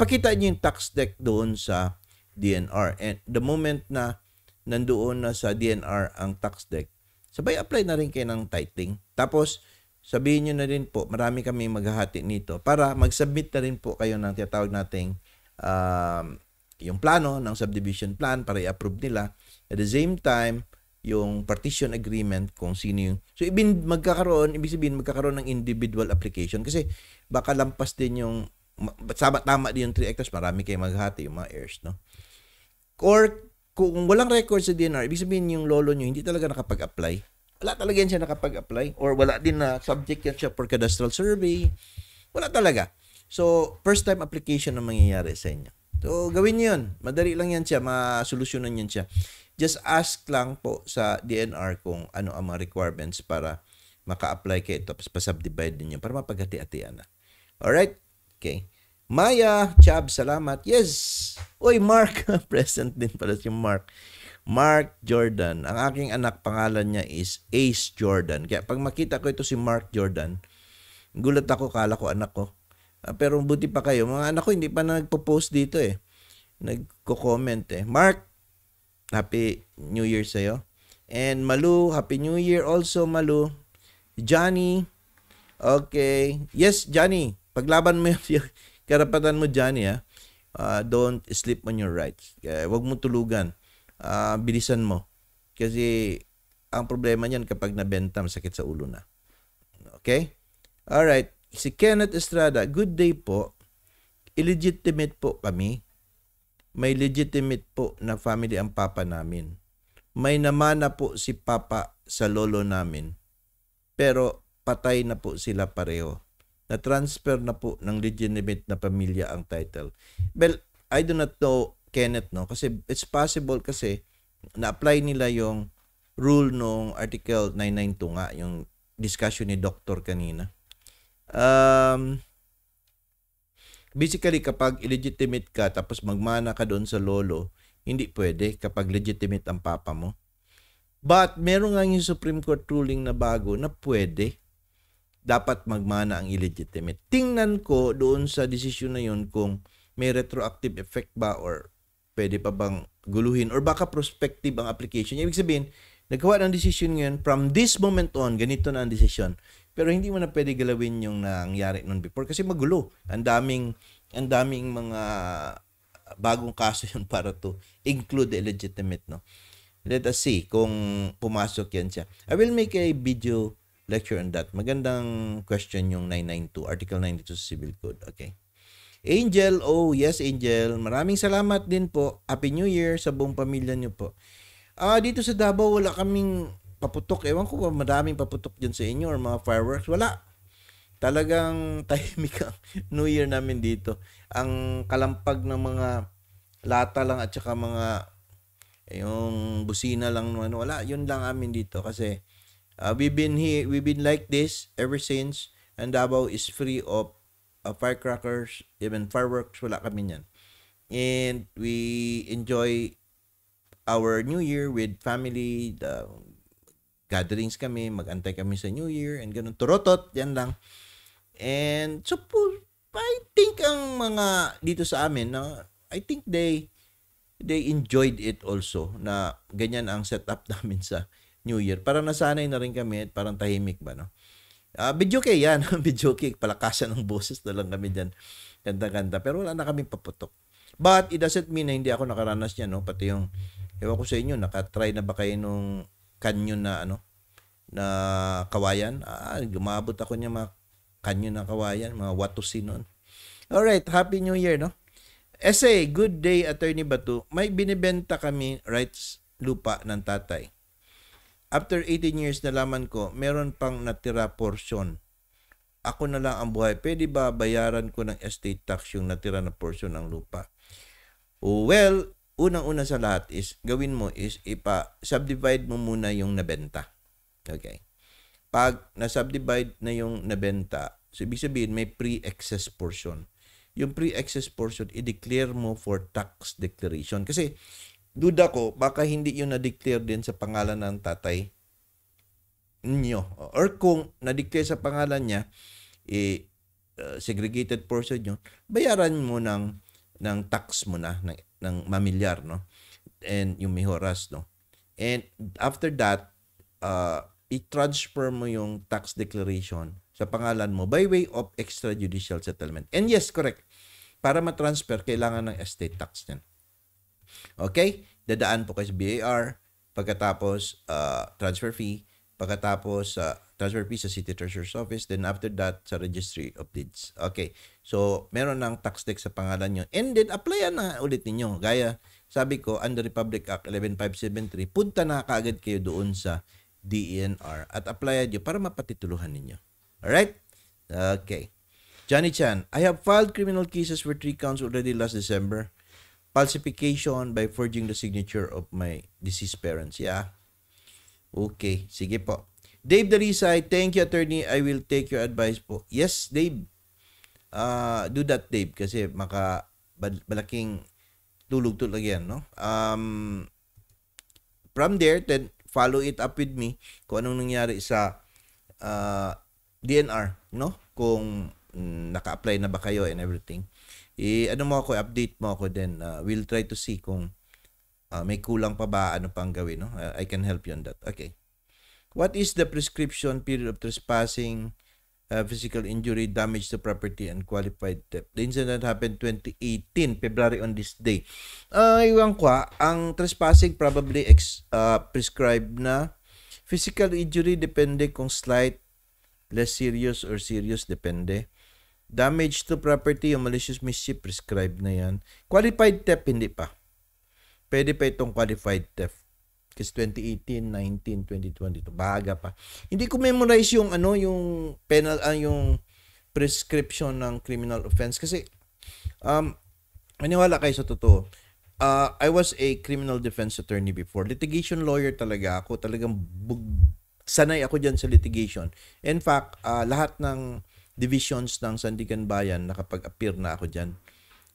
Pakita niyo yung tax deck doon sa DNR. And the moment na nandoon na sa DNR ang tax deck, sabay apply na rin kayo ng titling. Tapos, sabihin niyo na rin po, marami kami maghahati nito para mag-submit na rin po kayo ng tiyatawag nating um, yung plano ng subdivision plan para i-approve nila. At the same time, yung partition agreement kung sino yung so ibin magkakaroon ibig sabihin magkakaroon ng individual application kasi baka lampas din yung tama tama din yung 3 hectares marami kayo maghati yung mga heirs no or kung walang record sa DNR ibig sabihin yung lolo nyo hindi talaga nakapag-apply wala talaga yan siya nakapag-apply or wala din na subject yan siya for cadastral survey wala talaga so first time application ang mangyayari sa inyo so gawin niyo yun madali lang yan siya masolusyonan yan siya Just ask lang po sa DNR kung ano ang mga requirements para maka-apply kayo ito. Tapos pasubdivide ninyo para mapagati-atian na. Alright? Okay. Maya, Chab, salamat. Yes! Uy, Mark. Present din pala si Mark. Mark Jordan. Ang aking anak, pangalan niya is Ace Jordan. Kaya pag makita ko ito si Mark Jordan, gulat ako, kala ko anak ko. Ah, pero buti pa kayo. Mga anak ko hindi pa na nagpo-post dito eh. Nagko-comment eh. Mark Happy New Year sa iyo. And Malu, Happy New Year also, Malu. Johnny, okay. Yes, Johnny, paglaban mo yung karapatan mo, Johnny, Ah. Uh, don't sleep on your rights. Kaya wag mo tulugan. Uh, bilisan mo. Kasi ang problema niyan kapag nabentam, sakit sa ulo na. Okay? All right. Si Kenneth Estrada, good day po. Illegitimate po kami may legitimate po na family ang papa namin. May namana po si papa sa lolo namin. Pero patay na po sila pareho. Na-transfer na po ng legitimate na pamilya ang title. Well, I do not know Kenneth, no? Kasi it's possible kasi na-apply nila yung rule nung Article 992 nga, yung discussion ni Doctor kanina. Um, basically kapag illegitimate ka tapos magmana ka doon sa lolo, hindi pwede kapag legitimate ang papa mo. But meron nga yung Supreme Court ruling na bago na pwede dapat magmana ang illegitimate. Tingnan ko doon sa desisyon na yun kung may retroactive effect ba or pwede pa bang guluhin or baka prospective ang application. Ibig sabihin, nagkawa ng desisyon ngayon, from this moment on, ganito na ang desisyon. Pero hindi mo na pwede galawin yung nangyari noon before kasi magulo. Ang daming ang daming mga bagong kaso yun para to include illegitimate, no? Let us see kung pumasok yan siya. I will make a video lecture on that. Magandang question yung 992, Article 92 Civil Code. Okay. Angel, oh yes Angel, maraming salamat din po. Happy New Year sa buong pamilya niyo po. Ah, uh, dito sa Davao wala kaming paputok. Ewan ko ba madaming paputok dyan sa inyo or mga fireworks. Wala. Talagang tahimik ang New Year namin dito. Ang kalampag ng mga lata lang at saka mga yung busina lang ano wala yun lang amin dito kasi uh, we've been here we've been like this ever since and Davao is free of uh, firecrackers even fireworks wala kami niyan and we enjoy our new year with family the gatherings kami, magantay kami sa New Year, and ganun. Turotot, yan lang. And so, I think ang mga dito sa amin, na I think they they enjoyed it also na ganyan ang setup namin sa New Year. Parang nasanay na rin kami at parang tahimik ba, no? Uh, video cake yan. video cake. Palakasan ng boses na lang kami dyan. kanta ganda Pero wala na kami paputok. But it doesn't mean na hindi ako nakaranas niya, no? Pati yung, ewan ko sa inyo, nakatry na ba kayo nung kanyon na ano na kawayan. Ah, gumabot ako niya mga kanyon na kawayan, mga watusi noon. Alright, Happy New Year, no? Essay, good day, Attorney Batu. May binibenta kami rights lupa ng tatay. After 18 years, nalaman ko, meron pang natira portion. Ako na lang ang buhay. Pwede ba bayaran ko ng estate tax yung natira na portion ng lupa? Well, unang-una sa lahat is, gawin mo is, ipa-subdivide mo muna yung nabenta. Okay? Pag na-subdivide na yung nabenta, so ibig sabihin may pre-excess portion. Yung pre-excess portion, i-declare mo for tax declaration. Kasi, duda ko, baka hindi yun na-declare din sa pangalan ng tatay niyo Or kung na-declare sa pangalan niya, eh, segregated portion yun, bayaran mo ng ng tax mo na ng, ng mamilyar no and yung mihoras no and after that uh, i-transfer mo yung tax declaration sa pangalan mo by way of extrajudicial settlement and yes correct para ma-transfer kailangan ng estate tax niyan okay dadaan po kayo sa BAR pagkatapos uh, transfer fee Pagkatapos sa uh, transfer fee sa City Treasurer's Office. Then after that, sa Registry of Deeds. Okay. So, meron ng tax deck sa pangalan nyo. And then, applyan na ulit ninyo. Gaya, sabi ko, under Republic Act 11573, punta na kaagad kayo doon sa DENR at applyan nyo para mapatituluhan ninyo. Alright? Okay. Johnny Chan, I have filed criminal cases for three counts already last December. Falsification by forging the signature of my deceased parents. Yeah, Okay, sige po. Dave Darisay, thank you attorney. I will take your advice po. Yes, Dave. Uh, do that, Dave, kasi maka malaking tulog tulog yan, no? Um, from there, then follow it up with me kung anong nangyari sa uh, ah, DNR, no? Kung mm, naka-apply na ba kayo and everything. I, eh, ano mo ako, update mo ako then uh, we'll try to see kung Uh, may kulang pa ba? Ano pang gawin? No? Uh, I can help you on that. Okay. What is the prescription period of trespassing, uh, physical injury, damage to property, and qualified theft? The incident happened 2018, February on this day. Uh, iwan ko, ang trespassing probably ex, uh, prescribed na physical injury depende kung slight, less serious, or serious depende. Damage to property o malicious mischief prescribed na yan. Qualified theft hindi pa pwede pa itong qualified theft. Kasi 2018, 19, 2020, to baga pa. Hindi ko memorize yung ano, yung penal, uh, yung prescription ng criminal offense. Kasi, um, maniwala kayo sa totoo. Uh, I was a criminal defense attorney before. Litigation lawyer talaga ako. Talagang bug, sanay ako dyan sa litigation. In fact, uh, lahat ng divisions ng Sandigan Bayan, nakapag-appear na ako dyan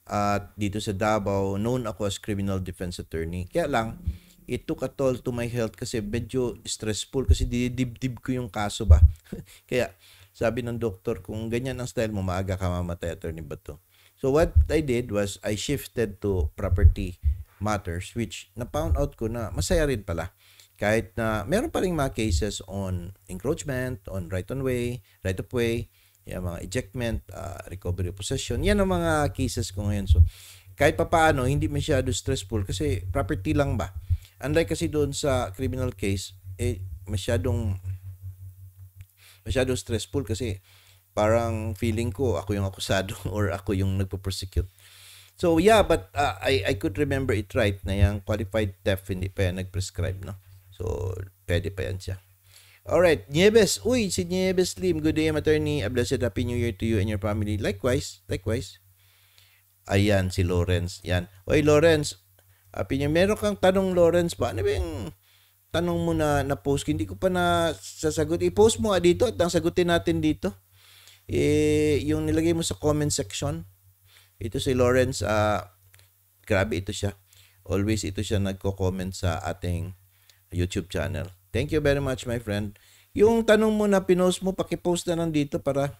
at dito sa Davao, known ako as criminal defense attorney. Kaya lang, it took a toll to my health kasi medyo stressful kasi didibdib ko yung kaso ba. Kaya sabi ng doktor, kung ganyan ang style mo, maaga ka mamatay, attorney Bato. So what I did was I shifted to property matters which na-pound out ko na masaya rin pala. Kahit na meron pa rin mga cases on encroachment, on right of way, right of way, yan, mga ejectment, uh, recovery of possession. Yan ang mga cases ko ngayon. So, kahit paano, hindi masyado stressful kasi property lang ba? Unlike kasi doon sa criminal case, eh, masyadong masyadong stressful kasi parang feeling ko ako yung akusado or ako yung nagpo-prosecute. So yeah, but uh, I I could remember it right na yung qualified theft hindi pa yan nag-prescribe, no? So pwede pa yan siya. Alright, Nieves. Uy, si Nieves Lim. Good day, I'm attorney. A blessed happy new year to you and your family. Likewise, likewise. Ayan, si Lawrence. Yan. Uy, Lawrence. Happy new Meron kang tanong, Lawrence. Paano ba yung tanong mo na na-post? Hindi ko pa na sasagot. I-post mo nga dito at ang sagutin natin dito. Eh, yung nilagay mo sa comment section. Ito si Lawrence. Uh, grabe ito siya. Always ito siya nagko-comment sa ating YouTube channel. Thank you very much, my friend. Yung tanong mo na pinost mo, pakipost na lang dito para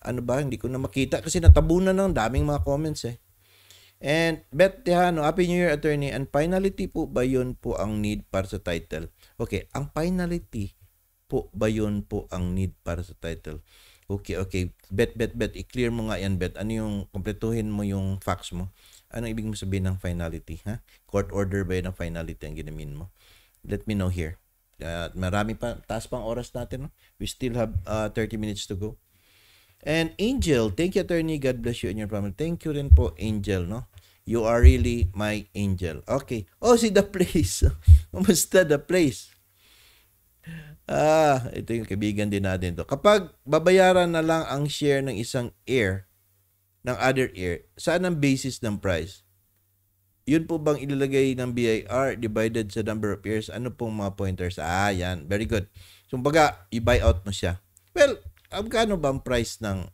ano ba, hindi ko na makita kasi natabunan ng daming mga comments eh. And Beth Tejano, Happy New Year Attorney. And finality po ba yun po ang need para sa title? Okay, ang finality po ba yun po ang need para sa title? Okay, okay. Bet, bet, bet. I-clear mo nga yan, bet. Ano yung, kompletuhin mo yung facts mo. Ano ibig mo sabihin ng finality, ha? Court order ba yun ang finality ang ginamin mo? Let me know here. At marami pa, taas pang oras natin. No? We still have uh, 30 minutes to go. And Angel, thank you attorney. God bless you and your family. Thank you rin po Angel, no? You are really my angel. Okay. Oh, si The Place. Kumusta The Place? Ah, ito yung kaibigan din natin to. Kapag babayaran na lang ang share ng isang air, ng other air, saan ang basis ng price? Yun po bang ilalagay ng BIR divided sa number of years? Ano pong mga pointers? Ah, yan. Very good. So, baga, i-buy out mo siya. Well, magkano um, ba ang price ng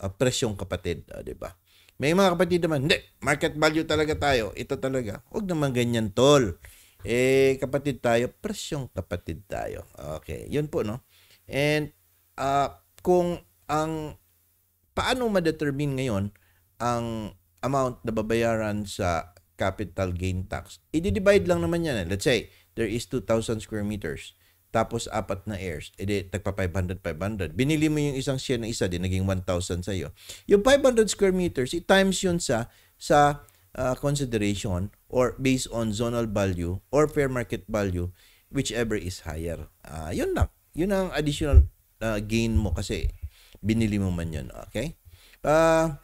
uh, presyong kapatid? Uh, di ba? May mga kapatid naman, hindi, market value talaga tayo. Ito talaga. Huwag naman ganyan, tol. Eh, kapatid tayo, presyong kapatid tayo. Okay, yun po, no? And, uh, kung ang, paano ma-determine ngayon ang amount na babayaran sa capital gain tax, i-divide lang naman yan. Eh. Let's say, there is 2,000 square meters. Tapos, apat na heirs. E tagpa 500, 500. Binili mo yung isang share ng isa, din, naging 1,000 sa'yo. Yung 500 square meters, i-times yun sa, sa uh, consideration or based on zonal value or fair market value, whichever is higher. Uh, yun lang. Yun ang additional uh, gain mo kasi binili mo man yun. Okay? Uh,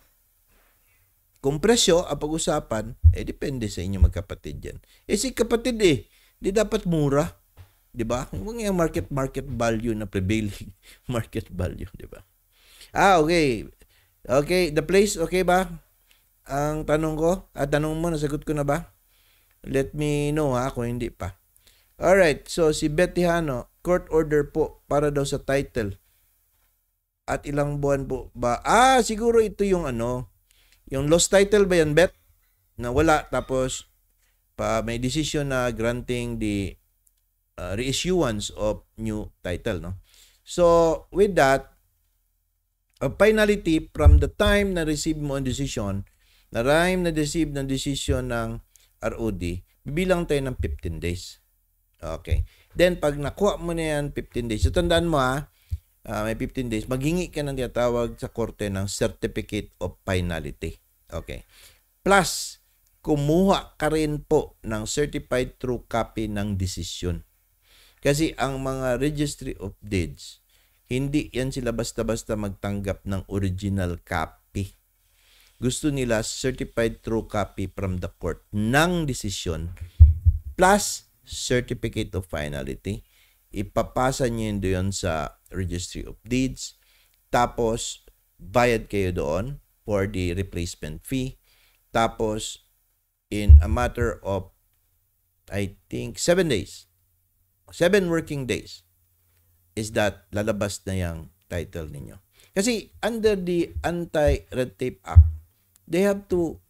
kung presyo ang pag-usapan, eh depende sa inyo magkapatid yan. Eh si kapatid eh, di dapat mura. Di ba? Huwag yung market market value na prevailing market value, di ba? Ah, okay. Okay, the place, okay ba? Ang tanong ko, at ah, tanong mo, nasagot ko na ba? Let me know ha, kung hindi pa. Alright, so si Betty Hano, court order po para daw sa title. At ilang buwan po ba? Ah, siguro ito yung ano, yung lost title ba yan, Bet? Na wala. Tapos, pa may decision na granting the uh, reissuance of new title, no? So, with that, a finality from the time na receive mo ang decision, na time na receive ng decision ng ROD, bibilang tayo ng 15 days. Okay. Then, pag nakuha mo na yan, 15 days. So, tandaan mo ha, uh, may 15 days, maghingi ka ng tinatawag sa korte ng Certificate of Finality. Okay. Plus, kumuha ka rin po ng certified true copy ng desisyon. Kasi ang mga registry of deeds, hindi yan sila basta-basta magtanggap ng original copy. Gusto nila certified true copy from the court ng desisyon plus certificate of finality ipapasa niyo doon sa Registry of Deeds. Tapos, bayad kayo doon for the replacement fee. Tapos, in a matter of, I think, 7 days, 7 working days, is that lalabas na yung title ninyo. Kasi under the Anti-Red Tape Act, they have to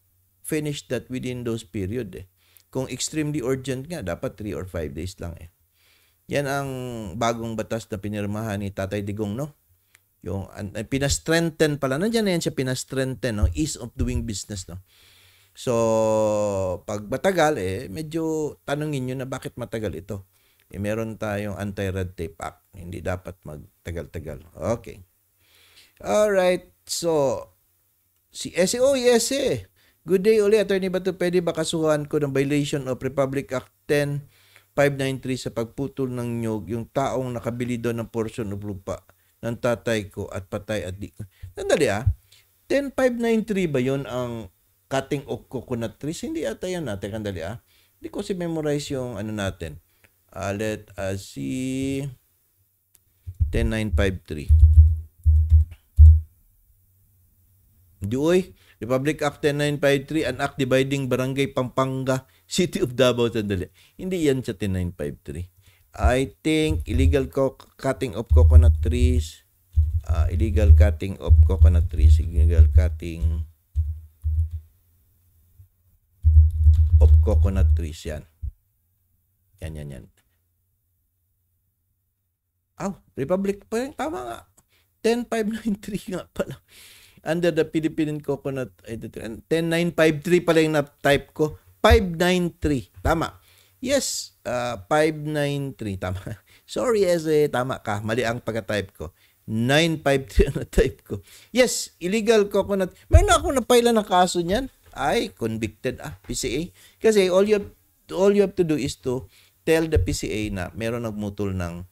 finish that within those period eh. Kung extremely urgent nga, dapat 3 or 5 days lang eh. Yan ang bagong batas na pinirmahan ni Tatay Digong, no? Yung uh, pinastrengthen pala. Nandiyan na yan siya pinastrengthen, no? Ease of doing business, no? So, pag matagal, eh, medyo tanongin nyo na bakit matagal ito. Eh, meron tayong anti-red tape act. Hindi dapat magtagal-tagal. Okay. Alright. So, si SE, oh yes eh. Good day uli, Attorney Bato. Pwede ba kasuhan ko ng violation of Republic Act 10 593 sa pagputol ng nyog yung taong nakabili doon ng portion ng lupa ng tatay ko at patay at di ko. Nandali ah. 10593 ba yon ang cutting of coconut trees? Hindi ata yan natin. Ah. Kandali ah. Hindi ko si memorize yung ano natin. Uh, let us see. 10953. Di oy. Republic Act 10953, an act dividing Barangay Pampanga City of Davao, sandali. Hindi yan sa 10953. I think illegal co- cutting of coconut trees, uh, illegal cutting of coconut trees, illegal cutting of coconut trees yan. Yan, yan, yan. oh, Republic pa rin. Tama nga. 10593 nga pala. Under the Philippine Coconut, 10953 pala yung na-type ko. 593. Tama. Yes, uh, 593. Tama. Sorry, Eze. Tama ka. Mali ang pag type ko. 953 ang type ko. Yes, illegal coconut. Meron na ako napaila ng kaso niyan. Ay, convicted ah, PCA. Kasi all you have, all you have to do is to tell the PCA na meron nagmutol ng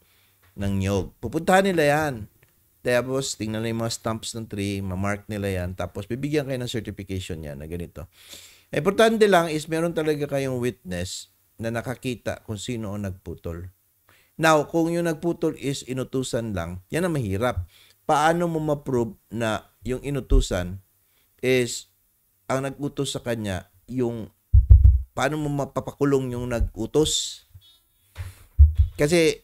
ng nyog. Pupuntahan nila yan. Tapos, tingnan nila yung mga stumps ng tree, mamark nila yan. Tapos, bibigyan kayo ng certification yan na ganito. Importante lang is meron talaga kayong witness na nakakita kung sino ang nagputol. Now, kung yung nagputol is inutusan lang, yan ang mahirap. Paano mo ma-prove na yung inutusan is ang nagutos sa kanya yung paano mo mapapakulong yung nagutos? Kasi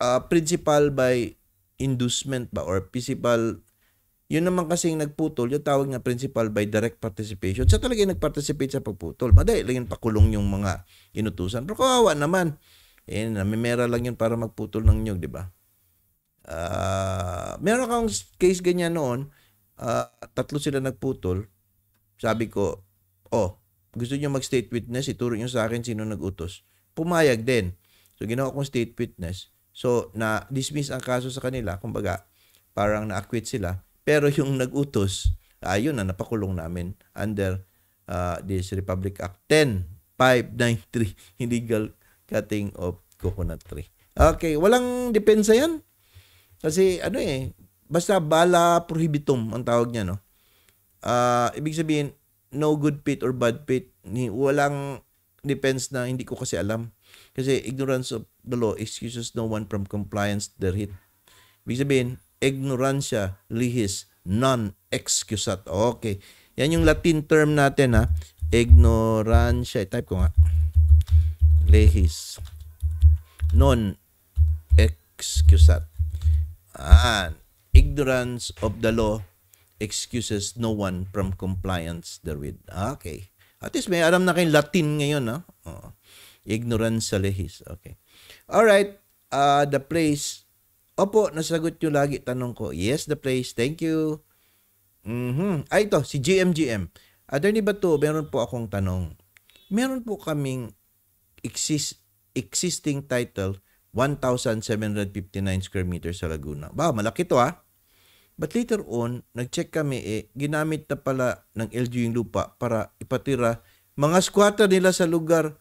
uh, principal by inducement ba or principal yun naman kasi yung nagputol, yung tawag na principal by direct participation. Siya talaga yung nag-participate sa pagputol. Madali lang yung pakulong yung mga inutusan. Pero kawawa naman. Eh, namimera lang yun para magputol ng nyug, di ba? Uh, meron akong case ganyan noon. Uh, tatlo sila nagputol. Sabi ko, oh, gusto niyo mag-state witness, ituro niyo sa akin sino nag-utos. Pumayag din. So, ginawa kong state witness. So, na-dismiss ang kaso sa kanila. Kumbaga, parang na-acquit sila. Pero yung nagutos, ayun ah, uh, na napakulong namin under uh, this Republic Act 10593 illegal cutting of coconut tree. Okay, walang depensa yan. Kasi ano eh, basta bala prohibitum ang tawag niya no. Uh, ibig sabihin no good pit or bad pit, walang depends na hindi ko kasi alam. Kasi ignorance of the law excuses no one from compliance therein. Ibig sabihin, ignorancia lihis non excusat. Okay. Yan yung Latin term natin ha. Ignorancia. Type ko nga. Lehis. Non excusat. Ah, ignorance of the law excuses no one from compliance therewith. Okay. At least may alam na kayong Latin ngayon. Ha? Oh. Ignorance lehis. Okay. All right. Uh, the place Opo, nasagot nyo lagi tanong ko. Yes, the place. Thank you. Mm-hmm. Ay, ah, ito, si GMGM. Attorney Bato, meron po akong tanong. Meron po kaming exist, existing title 1,759 square meters sa Laguna. Ba, malaki to ah. But later on, nag-check kami eh, ginamit na pala ng LGU yung lupa para ipatira mga squatter nila sa lugar.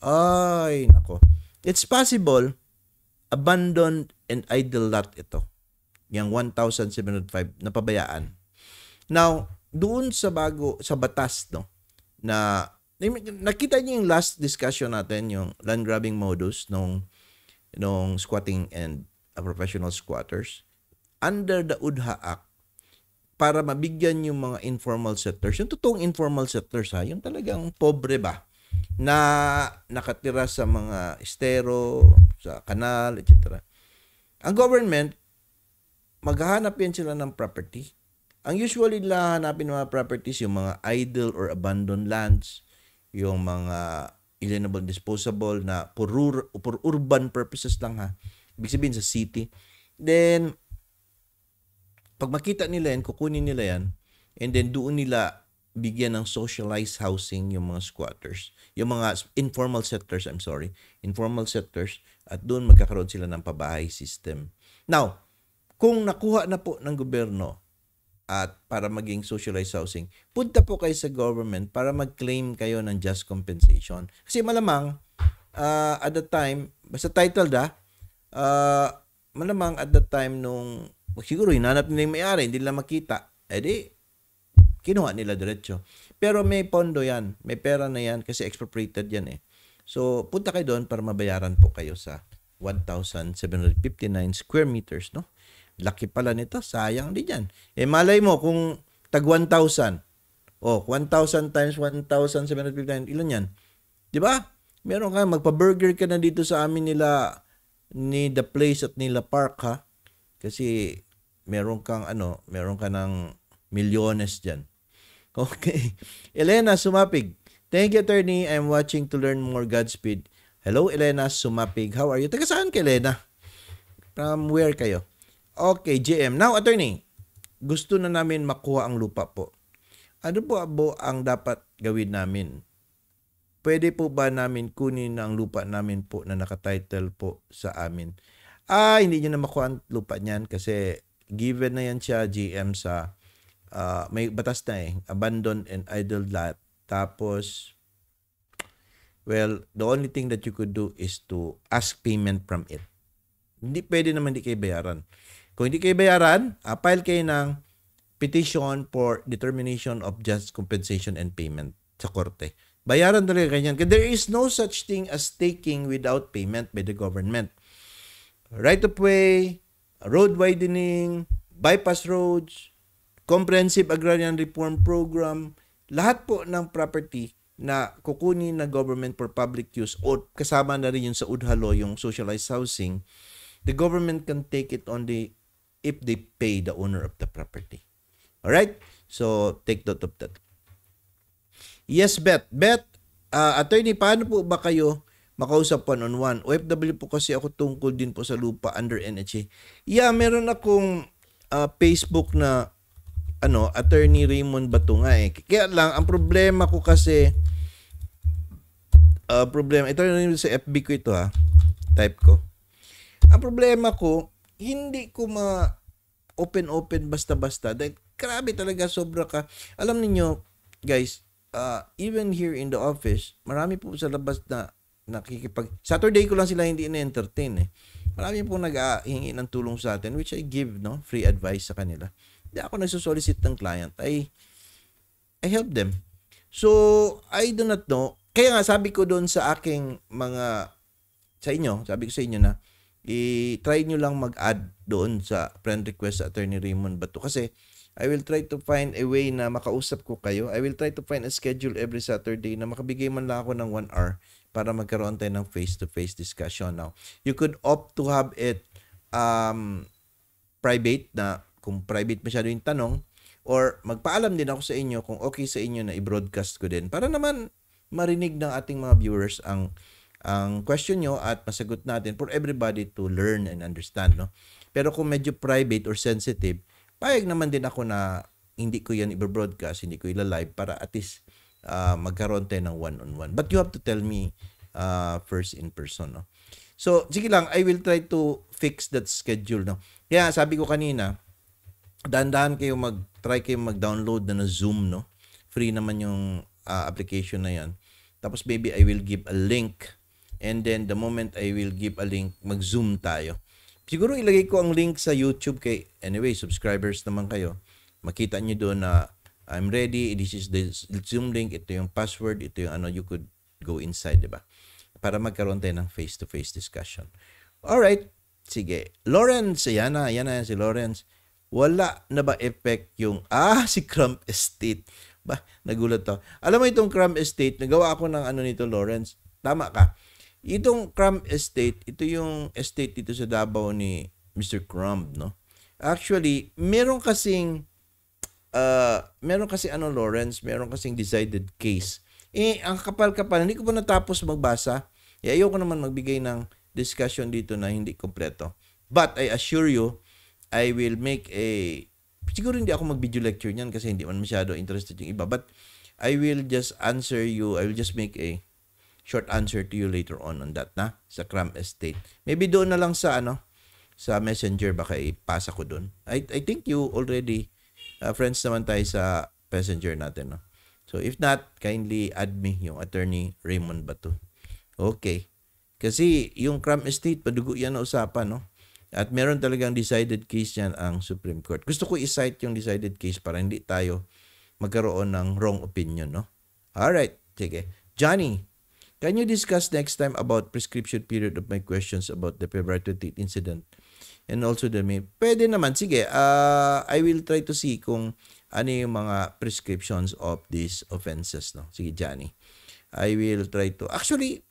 Ay, nako. It's possible abandoned and idle lot ito. Yang 1,705 napabayaan. Now, doon sa bago sa batas no na nakita niyo yung last discussion natin yung land grabbing modus nung nung squatting and uh, professional squatters under the UDHA Act para mabigyan yung mga informal settlers yung totoong informal settlers ha yung talagang pobre ba na nakatira sa mga estero, sa kanal, etc. Ang government, maghahanap yan sila ng property. Ang usually nila hanapin mga properties, yung mga idle or abandoned lands, yung mga alienable disposable na for, rural, for urban purposes lang ha. Ibig sabihin sa city. Then, pag makita nila yan, kukunin nila yan, and then doon nila bigyan ng socialized housing yung mga squatters, yung mga informal settlers, I'm sorry, informal settlers, at doon magkakaroon sila ng pabahay system. Now, kung nakuha na po ng gobyerno at para maging socialized housing, punta po kayo sa government para mag-claim kayo ng just compensation. Kasi malamang, uh, at the time, basta title da, ah, uh, malamang at the time nung, siguro hinanap nila yung may-ari, hindi nila makita, edi eh kinuha nila diretso. Pero may pondo yan, may pera na yan kasi expropriated yan eh. So, punta kayo doon para mabayaran po kayo sa 1,759 square meters, no? Laki pala nito, sayang din yan. Eh, malay mo kung tag 1,000, oh, 1,000 times 1,759, ilan yan? Di ba? Meron ka, magpa-burger ka na dito sa amin nila, ni The Place at nila Park, ha? Kasi meron kang ano, meron ka ng milyones diyan. Okay. Elena Sumapig. Thank you, attorney. I'm watching to learn more Godspeed. Hello, Elena Sumapig. How are you? Taga saan ka, Elena? From where kayo? Okay, JM. Now, attorney, gusto na namin makuha ang lupa po. Ano po abo ang dapat gawin namin? Pwede po ba namin kunin ang lupa namin po na nakatitle po sa amin? Ah, hindi niyo na makuha ang lupa niyan kasi given na yan siya GM sa uh, may batas na eh, abandon and idle lot. Tapos, well, the only thing that you could do is to ask payment from it. Hindi pwede naman hindi kayo bayaran. Kung hindi kayo bayaran, uh, file kayo ng petition for determination of just compensation and payment sa korte. Bayaran talaga ganyan. There is no such thing as taking without payment by the government. Right of way, road widening, bypass roads, Comprehensive Agrarian Reform Program, lahat po ng property na kukunin ng government for public use o kasama na rin yun sa Udhalo, yung socialized housing, the government can take it only if they pay the owner of the property. Alright? So, take note of that. Yes, Bet. Bet, uh, ah, attorney, paano po ba kayo makausap one-on-one. OFW po kasi ako tungkol din po sa lupa under NHA. Yeah, meron akong uh, Facebook na ano, attorney Raymond Batunga eh. Kaya lang, ang problema ko kasi, uh, problema, ito rin sa FB ko ito ha, ah, type ko. Ang problema ko, hindi ko ma open-open basta-basta. Dahil grabe talaga, sobra ka. Alam niyo guys, uh, even here in the office, marami po sa labas na nakikipag... Saturday ko lang sila hindi na entertain eh. Marami po nag-ahingi ng tulong sa atin, which I give, no? Free advice sa kanila di ako nagsosolicit ng client. I, I help them. So, I do not know. Kaya nga, sabi ko doon sa aking mga, sa inyo, sabi ko sa inyo na, i-try nyo lang mag-add doon sa friend request sa Attorney Raymond Bato. Kasi, I will try to find a way na makausap ko kayo. I will try to find a schedule every Saturday na makabigay man lang ako ng 1 hour para magkaroon tayo ng face-to-face -face discussion. Now, you could opt to have it um, private na kung private masyado yung tanong or magpaalam din ako sa inyo kung okay sa inyo na i-broadcast ko din para naman marinig ng ating mga viewers ang ang question nyo at masagot natin for everybody to learn and understand no pero kung medyo private or sensitive payag naman din ako na hindi ko yan i-broadcast hindi ko ila-live para at least uh, magkaroon tayo ng one-on-one but you have to tell me uh, first in person no so sige lang I will try to fix that schedule no kaya sabi ko kanina dahan-dahan kayo mag-try kayo mag-download na ng Zoom, no? Free naman yung uh, application na yan. Tapos baby, I will give a link. And then the moment I will give a link, mag-Zoom tayo. Siguro ilagay ko ang link sa YouTube kay anyway, subscribers naman kayo. Makita niyo doon na I'm ready, this is the Zoom link, ito yung password, ito yung ano you could go inside, di ba? Para magkaroon tayo ng face-to-face -face discussion. All right. Sige. Lawrence, ayan na, ayan na si Lawrence wala na ba effect yung, ah, si Crump Estate. Ba, nagulat to. Alam mo itong Crump Estate, nagawa ako ng ano nito, Lawrence. Tama ka. Itong Crump Estate, ito yung estate dito sa Davao ni Mr. Crump, no? Actually, meron kasing, uh, meron kasi ano, Lawrence, meron kasing decided case. Eh, ang kapal-kapal, hindi ko pa natapos magbasa. Eh, ayoko naman magbigay ng discussion dito na hindi kompleto. But I assure you, I will make a siguro hindi ako mag-video lecture niyan kasi hindi man masyado interested yung iba but I will just answer you I will just make a short answer to you later on on that na sa Cram Estate. Maybe doon na lang sa ano sa Messenger baka ipasa ko doon. I I think you already uh, friends naman tayo sa Messenger natin no. So if not kindly add me yung attorney Raymond Bato. Okay. Kasi yung Cram Estate padugo yan na usapan no at meron talagang decided case yan ang Supreme Court. Gusto ko i-cite yung decided case para hindi tayo magkaroon ng wrong opinion, no? All right, sige. Johnny, can you discuss next time about prescription period of my questions about the February 28 incident? And also the may pwede naman sige uh, I will try to see kung ano yung mga prescriptions of these offenses no sige Johnny I will try to actually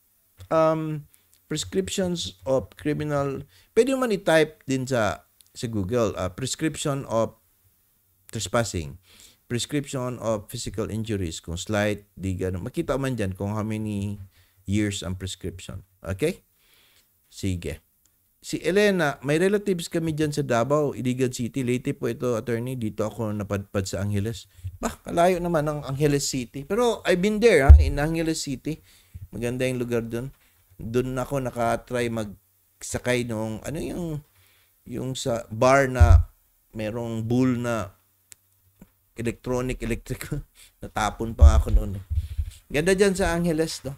um prescriptions of criminal, pwede man i-type din sa, sa Google, uh, prescription of trespassing, prescription of physical injuries, kung slight, di ganun. Makita man dyan kung how many years ang prescription. Okay? Sige. Si Elena, may relatives kami diyan sa Davao, Iligan City. Late po ito, attorney. Dito ako napadpad sa Angeles. Bah, kalayo naman ng Angeles City. Pero I've been there, ha? Ah, in Angeles City. Maganda yung lugar doon doon ako nakatry magsakay nung ano yung yung sa bar na merong bull na electronic, electric. Natapon pa ako noon. Eh. Ganda diyan sa Angeles, no?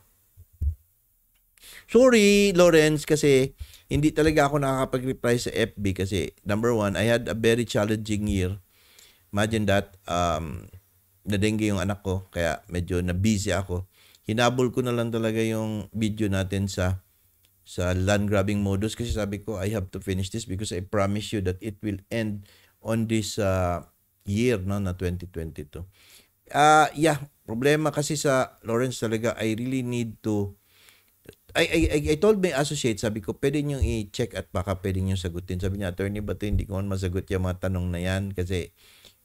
Sorry, Lawrence, kasi hindi talaga ako nakakapag-reply sa FB kasi number one, I had a very challenging year. Imagine that, um, nadengge yung anak ko, kaya medyo na-busy ako hinabol ko na lang talaga yung video natin sa sa land grabbing modus kasi sabi ko I have to finish this because I promise you that it will end on this uh, year no na 2022. Ah uh, yeah, problema kasi sa Lawrence talaga I really need to I, I, I told my associate, sabi ko, pwede nyo i-check at baka pwede nyo sagutin. Sabi niya, attorney, ba't hindi ko masagot yung mga tanong na yan? Kasi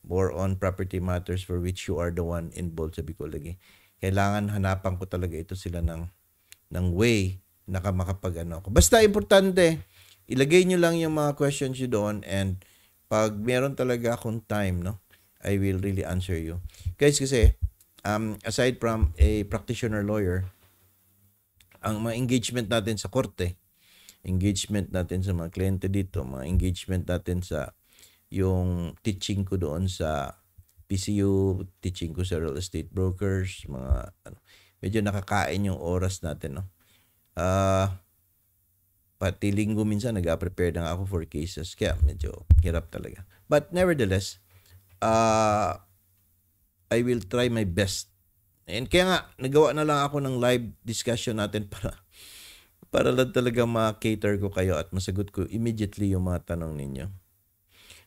more on property matters for which you are the one involved. Sabi ko lagi, kailangan hanapan ko talaga ito sila ng ng way na makapag ano ako. Basta importante, ilagay nyo lang yung mga questions nyo doon and pag meron talaga akong time, no, I will really answer you. Guys, kasi um, aside from a practitioner lawyer, ang mga engagement natin sa korte, engagement natin sa mga kliyente dito, mga engagement natin sa yung teaching ko doon sa PCU, teaching ko sa real estate brokers, mga ano, medyo nakakain yung oras natin, no. Ah, uh, pati linggo minsan nag-prepare na ako for cases, kaya medyo hirap talaga. But nevertheless, uh, I will try my best. And kaya nga, nagawa na lang ako ng live discussion natin para para lang talaga ma-cater ko kayo at masagot ko immediately yung mga tanong ninyo.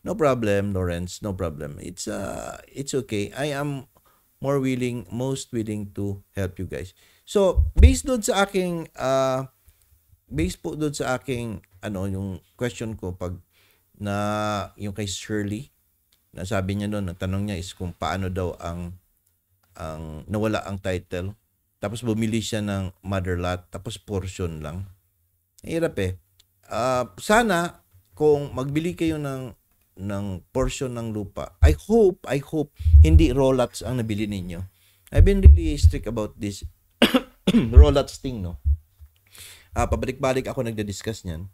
No problem, Lawrence. No problem. It's uh, it's okay. I am more willing, most willing to help you guys. So, based doon sa aking uh, based po doon sa aking ano yung question ko pag na yung kay Shirley na sabi niya noon, ang tanong niya is kung paano daw ang ang nawala ang title. Tapos bumili siya ng mother lot, tapos portion lang. Hirap eh. Uh, sana kung magbili kayo ng ng portion ng lupa. I hope, I hope, hindi Rolex ang nabili ninyo. I've been really strict about this Rolex thing, no? Uh, pabalik-balik ako nagda-discuss niyan.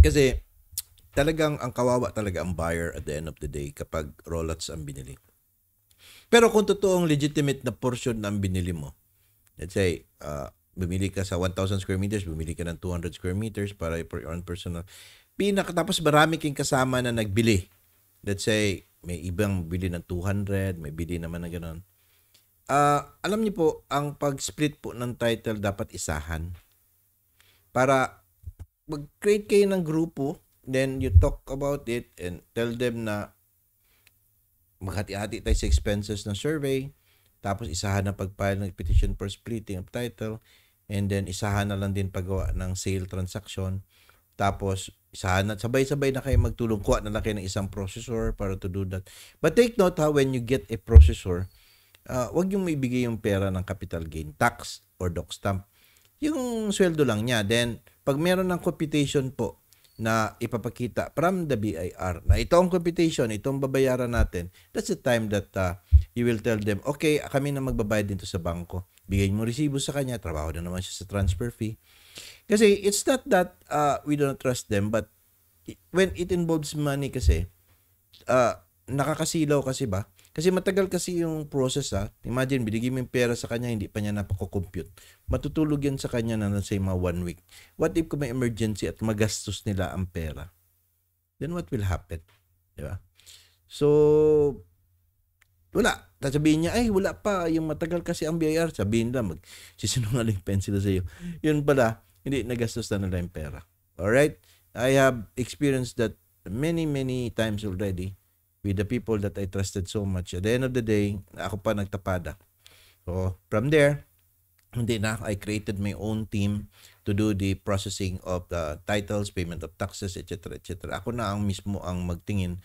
Kasi, talagang ang kawawa talaga ang buyer at the end of the day kapag Rolex ang binili. Pero kung totoong legitimate na portion ng binili mo, let's say, uh, bumili ka sa 1,000 square meters, bumili ka ng 200 square meters para for your own personal. Pinak, tapos marami kang kasama na nagbili. Let's say, may ibang bili ng 200, may bili naman na gano'n. Uh, alam niyo po, ang pag-split po ng title dapat isahan. Para mag-create kayo ng grupo, then you talk about it and tell them na maghati-hati tayo sa expenses ng survey, tapos isahan ang pag-file ng petition for splitting of title, And then, isahan na lang din paggawa ng sale transaction. Tapos, isahan na, sabay-sabay na kayo magtulong. Kuha na lang ng isang processor para to do that. But take note ha, when you get a processor, uh, wag yung maibigay yung pera ng capital gain tax or doc stamp. Yung sweldo lang niya. Then, pag meron ng computation po na ipapakita from the BIR na ito ang computation, itong babayaran natin, that's the time that uh, you will tell them, okay, kami na magbabayad dito sa bangko bigay mo resibo sa kanya, trabaho na naman siya sa transfer fee. Kasi it's not that uh, we don't trust them, but when it involves money kasi, uh, nakakasilaw kasi ba? Kasi matagal kasi yung process ha. Ah. Imagine, binigay mo yung pera sa kanya, hindi pa niya napakocompute. Matutulog yan sa kanya na nasa mga one week. What if kung may emergency at magastos nila ang pera? Then what will happen? Di ba? So, wala. Sasabihin niya, ay wala pa, yung matagal kasi ang BIR, sabihin lang, magsisinungaling pen sa iyo. Yun pala, hindi, nagastos na nila yung pera. Alright? I have experienced that many, many times already with the people that I trusted so much. At the end of the day, ako pa nagtapada. So, from there, hindi na, I created my own team to do the processing of the titles, payment of taxes, etc. etc. Ako na ang mismo ang magtingin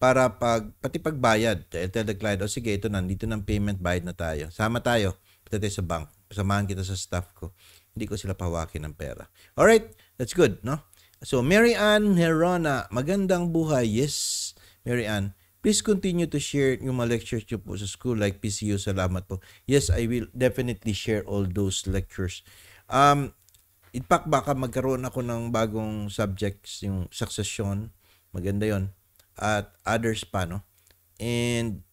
para pag, pati pagbayad. Kaya tell the client, o oh, sige, ito na, dito ng payment, bayad na tayo. Sama tayo, pati tayo sa bank. Samahan kita sa staff ko. Hindi ko sila pawakin ng pera. Alright, that's good, no? So, Mary Ann Herona, magandang buhay. Yes, Mary Ann. Please continue to share yung mga lectures nyo po sa school like PCU. Salamat po. Yes, I will definitely share all those lectures. Um, in fact, baka magkaroon ako ng bagong subjects, yung succession. Maganda yon at others pa, no? And,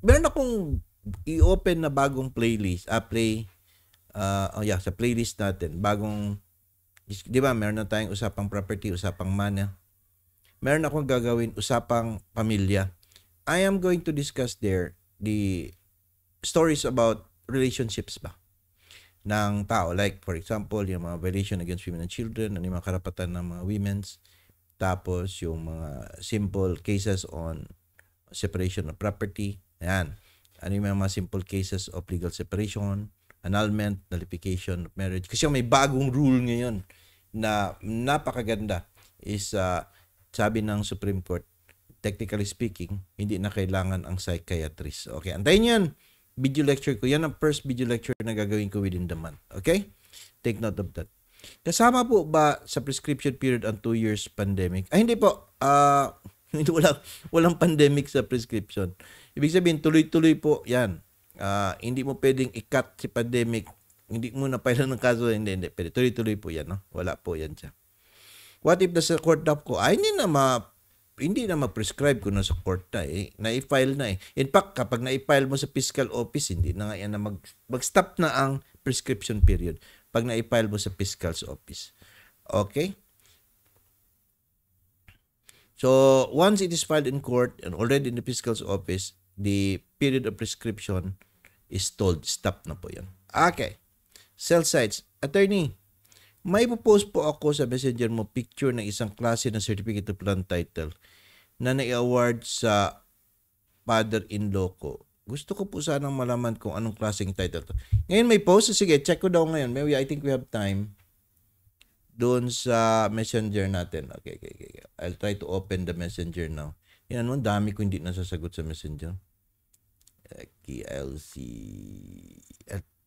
meron akong i-open na bagong playlist, ah, play, uh, oh yeah, sa playlist natin, bagong, di ba, meron na tayong usapang property, usapang mana. Meron akong gagawin, usapang pamilya. I am going to discuss there the stories about relationships ba ng tao. Like, for example, yung mga violation against women and children, ano yung mga karapatan ng mga women's, tapos yung mga simple cases on separation of property. Ayan. Ano yung mga simple cases of legal separation, annulment, nullification of marriage. Kasi may bagong rule ngayon na napakaganda is uh, sabi ng Supreme Court, technically speaking, hindi na kailangan ang psychiatrist. Okay, antayin yun. Video lecture ko. Yan ang first video lecture na gagawin ko within the month. Okay? Take note of that. Kasama po ba sa prescription period ang 2 years pandemic? Ay hindi po. Uh, walang walang pandemic sa prescription. Ibig sabihin tuloy-tuloy po 'yan. Uh, hindi mo pwedeng ikat si pandemic. Hindi mo na pala ng kaso hindi hindi pwede. Tuloy-tuloy po 'yan, no? Wala po 'yan siya. What if nasa court up ko? Ay, hindi na ma hindi na ma-prescribe ko na sa court na eh. Na-file na eh. In fact, kapag na-file mo sa fiscal office, hindi na nga yan na mag, mag-stop na ang prescription period pag na-file mo sa fiscal's office. Okay? So, once it is filed in court and already in the fiscal's office, the period of prescription is told. Stop na po yun. Okay. Sell sites. Attorney, may post po ako sa messenger mo picture ng isang klase ng certificate of land title na na-award sa father-in-law ko. Gusto ko po sanang malaman kung anong klaseng title to. Ngayon may post. Sige, check ko daw ngayon. Maybe I think we have time doon sa messenger natin. Okay, okay, okay. I'll try to open the messenger now. Yan, ano, dami ko hindi nasasagot sa messenger. Okay, I'll see.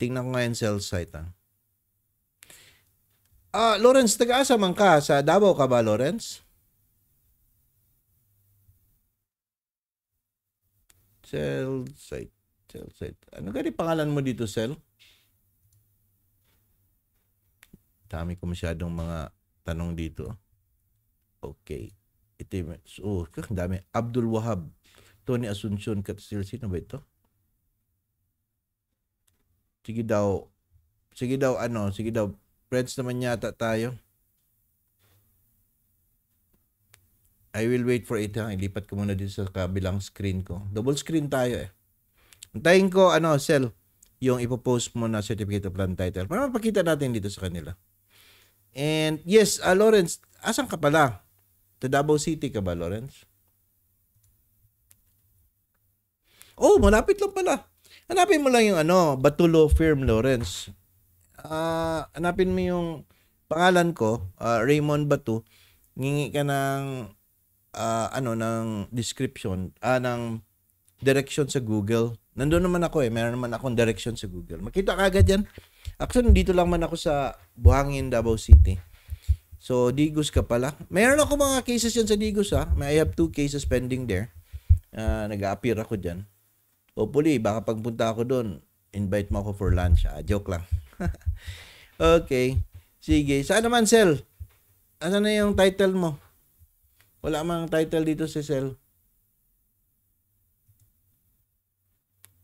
tingnan ko ngayon sales site. Ah, ah Lawrence, taga-asa man ka. Sa Davao ka ba, Lawrence? Cell site. Cell site. Ano gani pangalan mo dito, Cell? Dami ko masyadong mga tanong dito. Okay. Ito oh, ang dami. Abdul Wahab. Tony Asuncion. Katil, sino ba ito? Sige daw. Sige daw, ano, sige daw. Friends naman yata tayo. I will wait for it ha. Ilipat ko muna dito sa kabilang screen ko. Double screen tayo eh. Antayin ko, ano, Sel, yung ipopost mo na certificate of land title. Para mapakita natin dito sa kanila. And yes, uh, Lawrence, asan ka pala? To Davao City ka ba, Lawrence? Oh, malapit lang pala. Hanapin mo lang yung ano, Batulo Firm, Lawrence. Uh, hanapin mo yung pangalan ko, uh, Raymond Batu. Ngingi ka ng uh, ano ng description uh, ng direction sa Google. Nandoon naman ako eh, meron naman akong direction sa Google. Makita ka agad 'yan. Actually, dito lang man ako sa Buhangin, Davao City. So, Digos ka pala. Meron ako mga cases yan sa Digos ha. Ah. May I have two cases pending there. Uh, nag-appear ako diyan. Hopefully, baka pagpunta ako doon, invite mo ako for lunch. Ah, joke lang. okay. Sige. Saan naman, Sel? Ano na yung title mo? Wala mang title dito si Cell.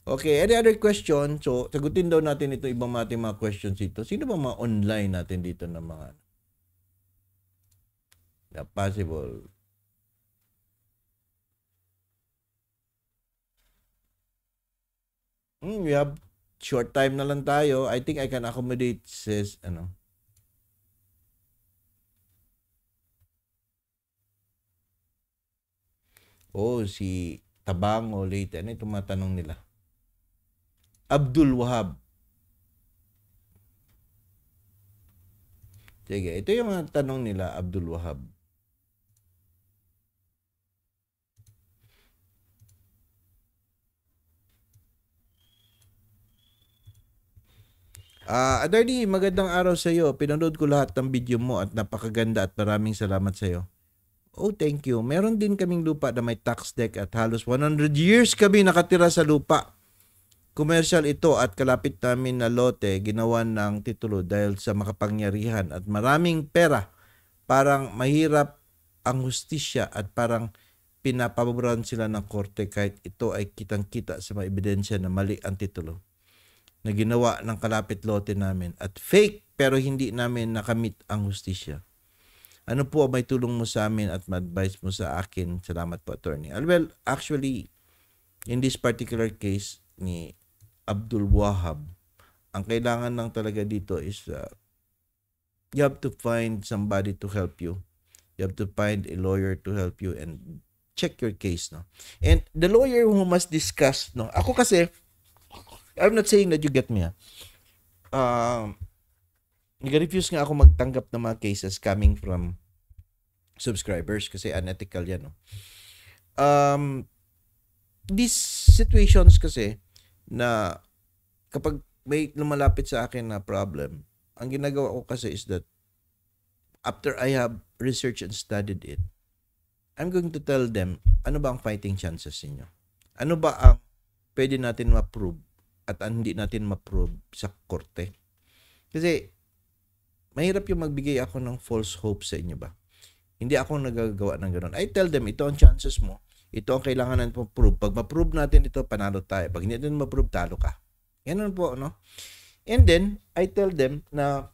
Okay, any other question? So, sagutin daw natin ito ibang ating mga questions dito. Sino ba mga online natin dito ng mga na ano? possible? Hmm, we have short time na lang tayo. I think I can accommodate sis, ano. o si Tabang o Leyte, ano yung tumatanong nila? Abdul Wahab. Sige, ito yung mga tanong nila, Abdul Wahab. Uh, ah, Adardy, magandang araw sa iyo. Pinanood ko lahat ng video mo at napakaganda at maraming salamat sa iyo. Oh, thank you. Meron din kaming lupa na may tax deck at halos 100 years kami nakatira sa lupa. Commercial ito at kalapit namin na lote ginawa ng titulo dahil sa makapangyarihan at maraming pera. Parang mahirap ang hustisya at parang pinapaboran sila ng korte kahit ito ay kitang-kita sa mga ebidensya na mali ang titulo na ginawa ng kalapit lote namin at fake pero hindi namin nakamit ang hustisya. Ano po may tulong mo sa amin at ma-advise mo sa akin? Salamat po, attorney. Ah, well, actually, in this particular case ni Abdul Wahab, ang kailangan lang talaga dito is uh, you have to find somebody to help you. You have to find a lawyer to help you and check your case. No? And the lawyer who must discuss, no? ako kasi, I'm not saying that you get me. Ha? Ah. Um, nag-refuse nga ako magtanggap ng mga cases coming from subscribers kasi unethical yan. No? Um, these situations kasi na kapag may lumalapit sa akin na problem, ang ginagawa ko kasi is that after I have researched and studied it, I'm going to tell them, ano ba ang fighting chances ninyo? Ano ba ang pwede natin ma-prove at hindi natin ma-prove sa korte? Kasi mahirap yung magbigay ako ng false hope sa inyo ba? Hindi ako nagagawa ng ganun. I tell them, ito ang chances mo. Ito ang kailangan natin ma-prove. Pag ma-prove natin ito, panalo tayo. Pag hindi natin ma-prove, talo ka. Ganun po, no? And then, I tell them na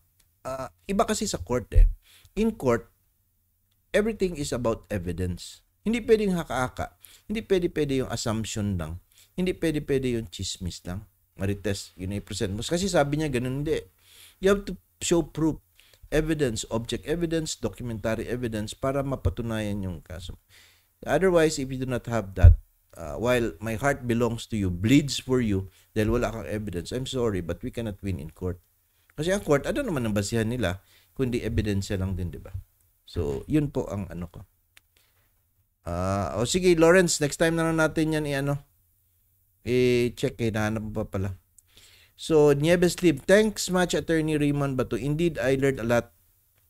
uh, iba kasi sa court eh. In court, everything is about evidence. Hindi pwedeng haka-haka. Hindi pwede-pwede yung assumption lang. Hindi pwede-pwede yung chismis lang. Marites, yun i-present mo. Kasi sabi niya, ganun hindi. You have to show proof evidence, object evidence, documentary evidence para mapatunayan yung kaso. Otherwise, if you do not have that, uh, while my heart belongs to you, bleeds for you, dahil wala kang evidence, I'm sorry, but we cannot win in court. Kasi ang court, ano naman ang basihan nila, kundi evidence lang din, di ba? So, yun po ang ano ko. Uh, o oh, sige, Lawrence, next time na lang natin yan i-ano. I-check, eh, hinahanap pa pala. So, Nieves Lib, thanks much Attorney Raymond Bato. Indeed, I learned a lot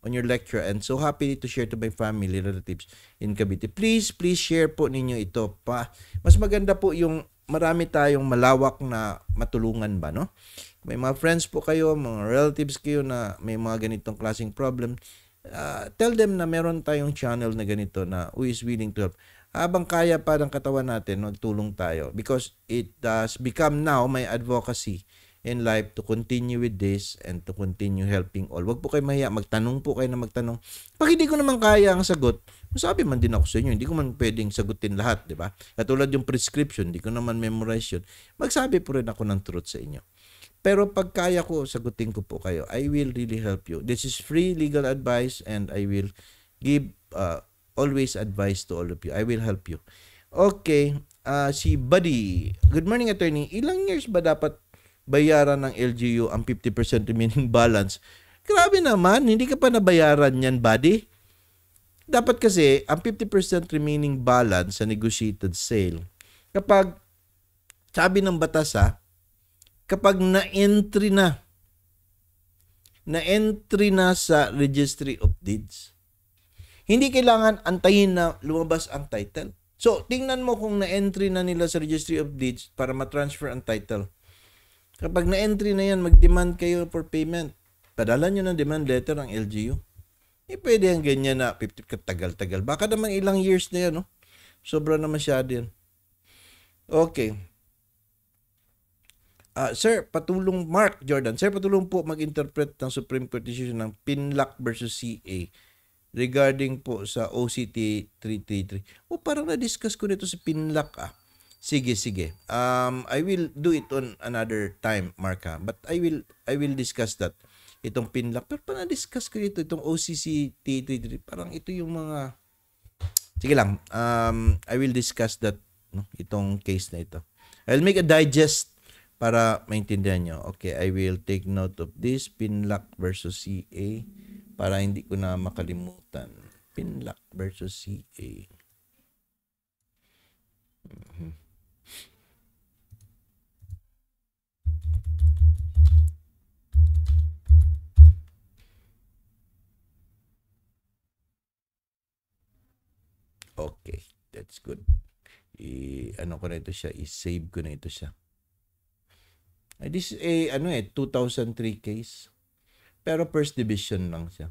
on your lecture and so happy to share to my family relatives in Cavite. Please, please share po ninyo ito pa. Mas maganda po yung marami tayong malawak na matulungan ba, no? May mga friends po kayo, mga relatives kayo na may mga ganitong klaseng problem. Uh, tell them na meron tayong channel na ganito na who is willing to help habang kaya pa ng katawan natin, magtulong tayo. Because it has become now my advocacy in life to continue with this and to continue helping all. Huwag po kayo mahiya. Magtanong po kayo na magtanong. Pag hindi ko naman kaya ang sagot, masabi man din ako sa inyo. Hindi ko man pwedeng sagutin lahat, di ba? Katulad yung prescription, hindi ko naman memorize yun. Magsabi po rin ako ng truth sa inyo. Pero pag kaya ko, sagutin ko po kayo. I will really help you. This is free legal advice and I will give uh, always advice to all of you. I will help you. Okay, uh, si Buddy. Good morning, attorney. Ilang years ba dapat bayaran ng LGU ang 50% remaining balance. Grabe naman, hindi ka pa nabayaran yan, buddy. Dapat kasi, ang 50% remaining balance sa negotiated sale, kapag, sabi ng batas ha, ah, kapag na-entry na, na-entry na sa Registry of Deeds, hindi kailangan antayin na lumabas ang title. So, tingnan mo kung na-entry na nila sa Registry of Deeds para ma-transfer ang title Kapag na-entry na yan, mag-demand kayo for payment. Padala nyo ng demand letter ang LGU. Eh, pwede yan ganyan na 50 katagal-tagal. Baka naman ilang years na yan, no? Oh. Sobra na masyado yan. Okay. Uh, sir, patulong Mark Jordan. Sir, patulong po mag-interpret ng Supreme Court decision ng PINLAC versus CA regarding po sa OCT 333. O oh, parang na-discuss ko nito sa si PINLAC ah. Sige, sige. Um, I will do it on another time, Marka. But I will I will discuss that. Itong pinlock. Pero para discuss ko dito, itong OCC T33, parang ito yung mga... Sige lang. Um, I will discuss that, no? itong case na ito. I'll make a digest para maintindihan nyo. Okay, I will take note of this. Pinlock versus CA. Para hindi ko na makalimutan. Pinlock versus CA. Mm-hmm. Okay, that's good. I, ano ko na ito siya, i-save ko na ito siya. Ay, this is a, ano eh, 2003 case. Pero first division lang siya.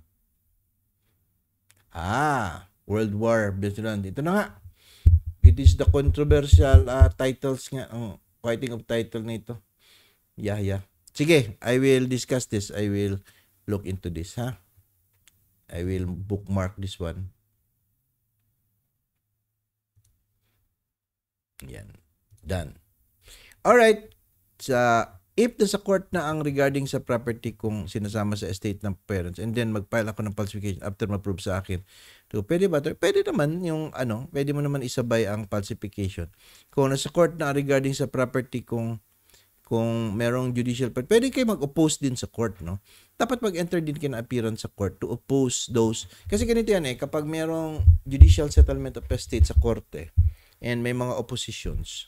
Ah, World War Veteran. Ito na nga. It is the controversial uh, titles nga. Oh, fighting of title nito. Yeah, yeah. Sige, I will discuss this. I will look into this, ha? I will bookmark this one. Yan. Done. Alright. Sa if the sa court na ang regarding sa property kung sinasama sa estate ng parents and then mag ako ng falsification after ma-prove sa akin. to, pwede ba? Pwede naman yung ano, pwede mo naman isabay ang falsification. Kung nasa court na regarding sa property kung kung merong judicial part, pwede kayo mag-oppose din sa court, no? Dapat mag-enter din kayo ng appearance sa court to oppose those. Kasi ganito yan eh, kapag merong judicial settlement of estate sa korte eh, and may mga oppositions,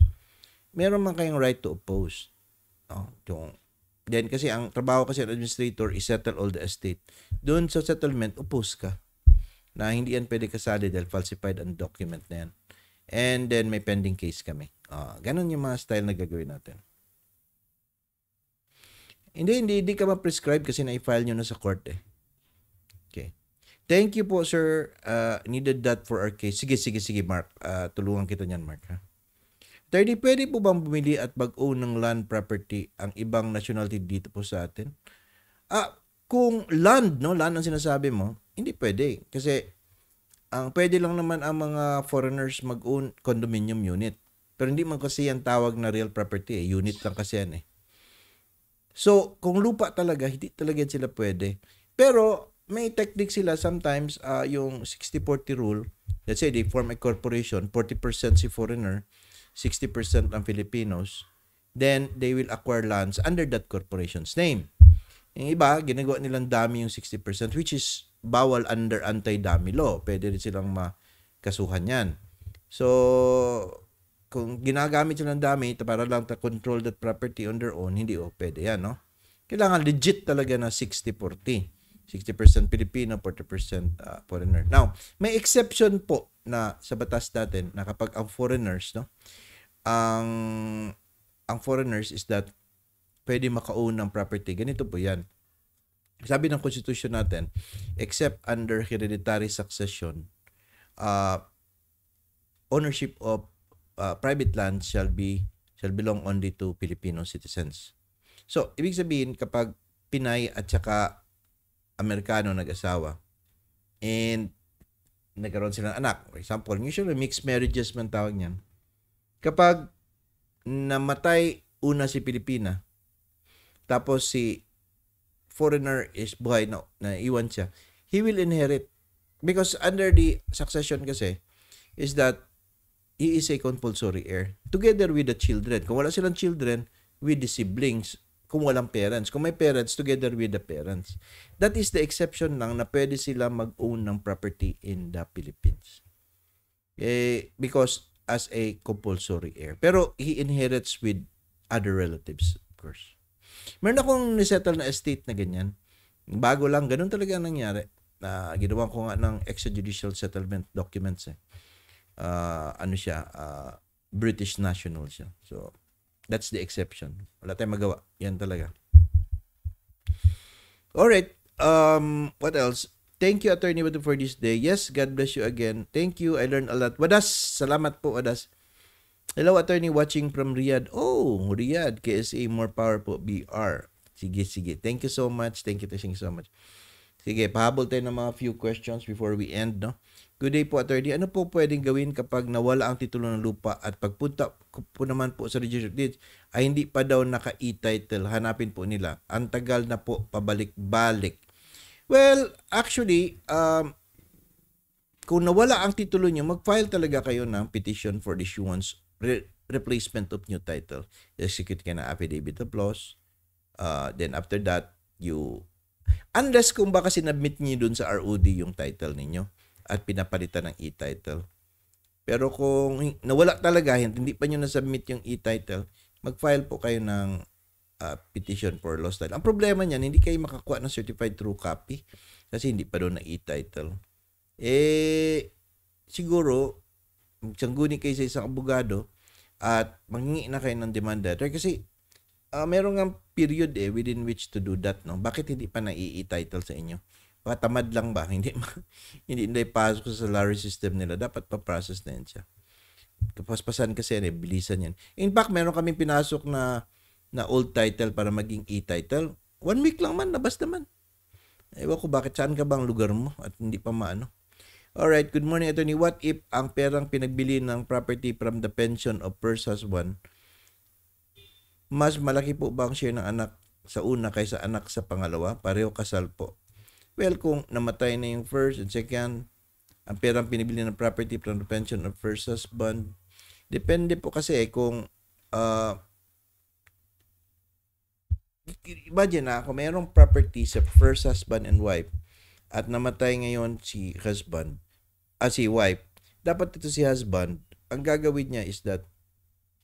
meron man kayong right to oppose. No? Yung, then kasi ang trabaho kasi ng administrator is settle all the estate. Doon sa settlement, oppose ka. Na hindi yan pwede kasali dahil falsified ang document na yan. And then may pending case kami. Uh, ganun yung mga style na gagawin natin. Hindi, hindi, hindi ka ma-prescribe kasi na-file nyo na sa court eh. Thank you po, sir. Uh, needed that for our case. Sige, sige, sige, Mark. Uh, tulungan kita niyan, Mark. Ha? Attorney, pwede po bang bumili at mag-own ng land property ang ibang nationality dito po sa atin? Ah, kung land, no, land ang sinasabi mo, hindi pwede. Kasi ang pwede lang naman ang mga foreigners mag-own condominium unit. Pero hindi man kasi yan tawag na real property. Eh. Unit lang kasi yan eh. So, kung lupa talaga, hindi talaga sila pwede. Pero, may technique sila sometimes uh, yung 60-40 rule. Let's say they form a corporation, 40% si foreigner, 60% ang Filipinos. Then they will acquire lands under that corporation's name. Yung iba, ginagawa nilang dami yung 60% which is bawal under anti-dami law. Pwede rin silang makasuhan yan. So, kung ginagamit sila ng dami para lang to control that property on their own, hindi o oh, pwede yan, no? Kailangan legit talaga na 60-40. 60% Pilipino, 40% uh, ah, foreigner. Now, may exception po na sa batas natin na kapag ang foreigners, no? Ang ang foreigners is that pwede makaown ng property. Ganito po 'yan. Sabi ng constitution natin, except under hereditary succession, uh, ownership of uh, private land shall be shall belong only to Filipino citizens. So, ibig sabihin kapag Pinay at saka Amerikano nag-asawa. And nagkaroon sila ng anak. For example, usually mixed marriages man tawag niyan. Kapag namatay una si Pilipina, tapos si foreigner is buhay na, na iwan siya, he will inherit. Because under the succession kasi, is that he is a compulsory heir. Together with the children. Kung wala silang children, with the siblings kung walang parents. Kung may parents, together with the parents. That is the exception lang na pwede sila mag-own ng property in the Philippines. Eh, because as a compulsory heir. Pero he inherits with other relatives, of course. Meron akong nisettle na estate na ganyan. Bago lang, ganun talaga ang nangyari. Uh, ginawa ko nga ng extrajudicial settlement documents eh. Uh, ano siya, uh, British national siya. So, That's the exception. Wala tayong magawa. Yan talaga. Alright. Um, what else? Thank you, Attorney Batu, for this day. Yes, God bless you again. Thank you. I learned a lot. Wadas, salamat po, Wadas. Hello, Attorney, watching from Riyadh. Oh, Riyadh, KSA, more power po, BR. Sige, sige. Thank you so much. Thank you, thank you so much. Sige, pahabol tayo ng mga few questions before we end, no? Good day po attorney. Ano po pwedeng gawin kapag nawala ang titulo ng lupa at pagpunta ko po naman po sa registered deeds ay hindi pa daw naka-e-title. Hanapin po nila. Ang tagal na po pabalik-balik. Well, actually, um, kung nawala ang titulo niyo, mag-file talaga kayo ng petition for issuance re- replacement of new title. Execute ka ng affidavit of loss. Uh, then after that, you unless kung baka sinabmit niyo dun sa ROD yung title ninyo at pinapalitan ng e-title. Pero kung nawala talaga, hindi pa nyo na-submit yung e-title, mag-file po kayo ng uh, petition for lost title. Ang problema niyan, hindi kayo makakuha ng certified true copy kasi hindi pa doon na e-title. Eh, siguro, sangguni kayo sa isang abogado at mangingi na kayo ng demand letter kasi uh, meron nga period eh within which to do that. No? Bakit hindi pa na i-title sa inyo? Patamad lang ba? Hindi hindi na ipasok sa salary system nila. Dapat pa-process na yan siya. Kapaspasan kasi yan eh, bilisan yan. In fact, meron kaming pinasok na na old title para maging e-title. One week lang man, nabas naman. Ewan ko bakit, saan ka bang lugar mo at hindi pa maano. Alright, good morning attorney. What if ang perang pinagbili ng property from the pension of first husband, mas malaki po ba ang share ng anak sa una kaysa anak sa pangalawa? Pareho kasal po. Well, kung namatay na yung first and second, ang perang pinibili ng property from the pension of first husband, depende po kasi kung uh, imagine na ah, kung mayroong property sa first husband and wife at namatay ngayon si husband, ah, si wife, dapat ito si husband, ang gagawin niya is that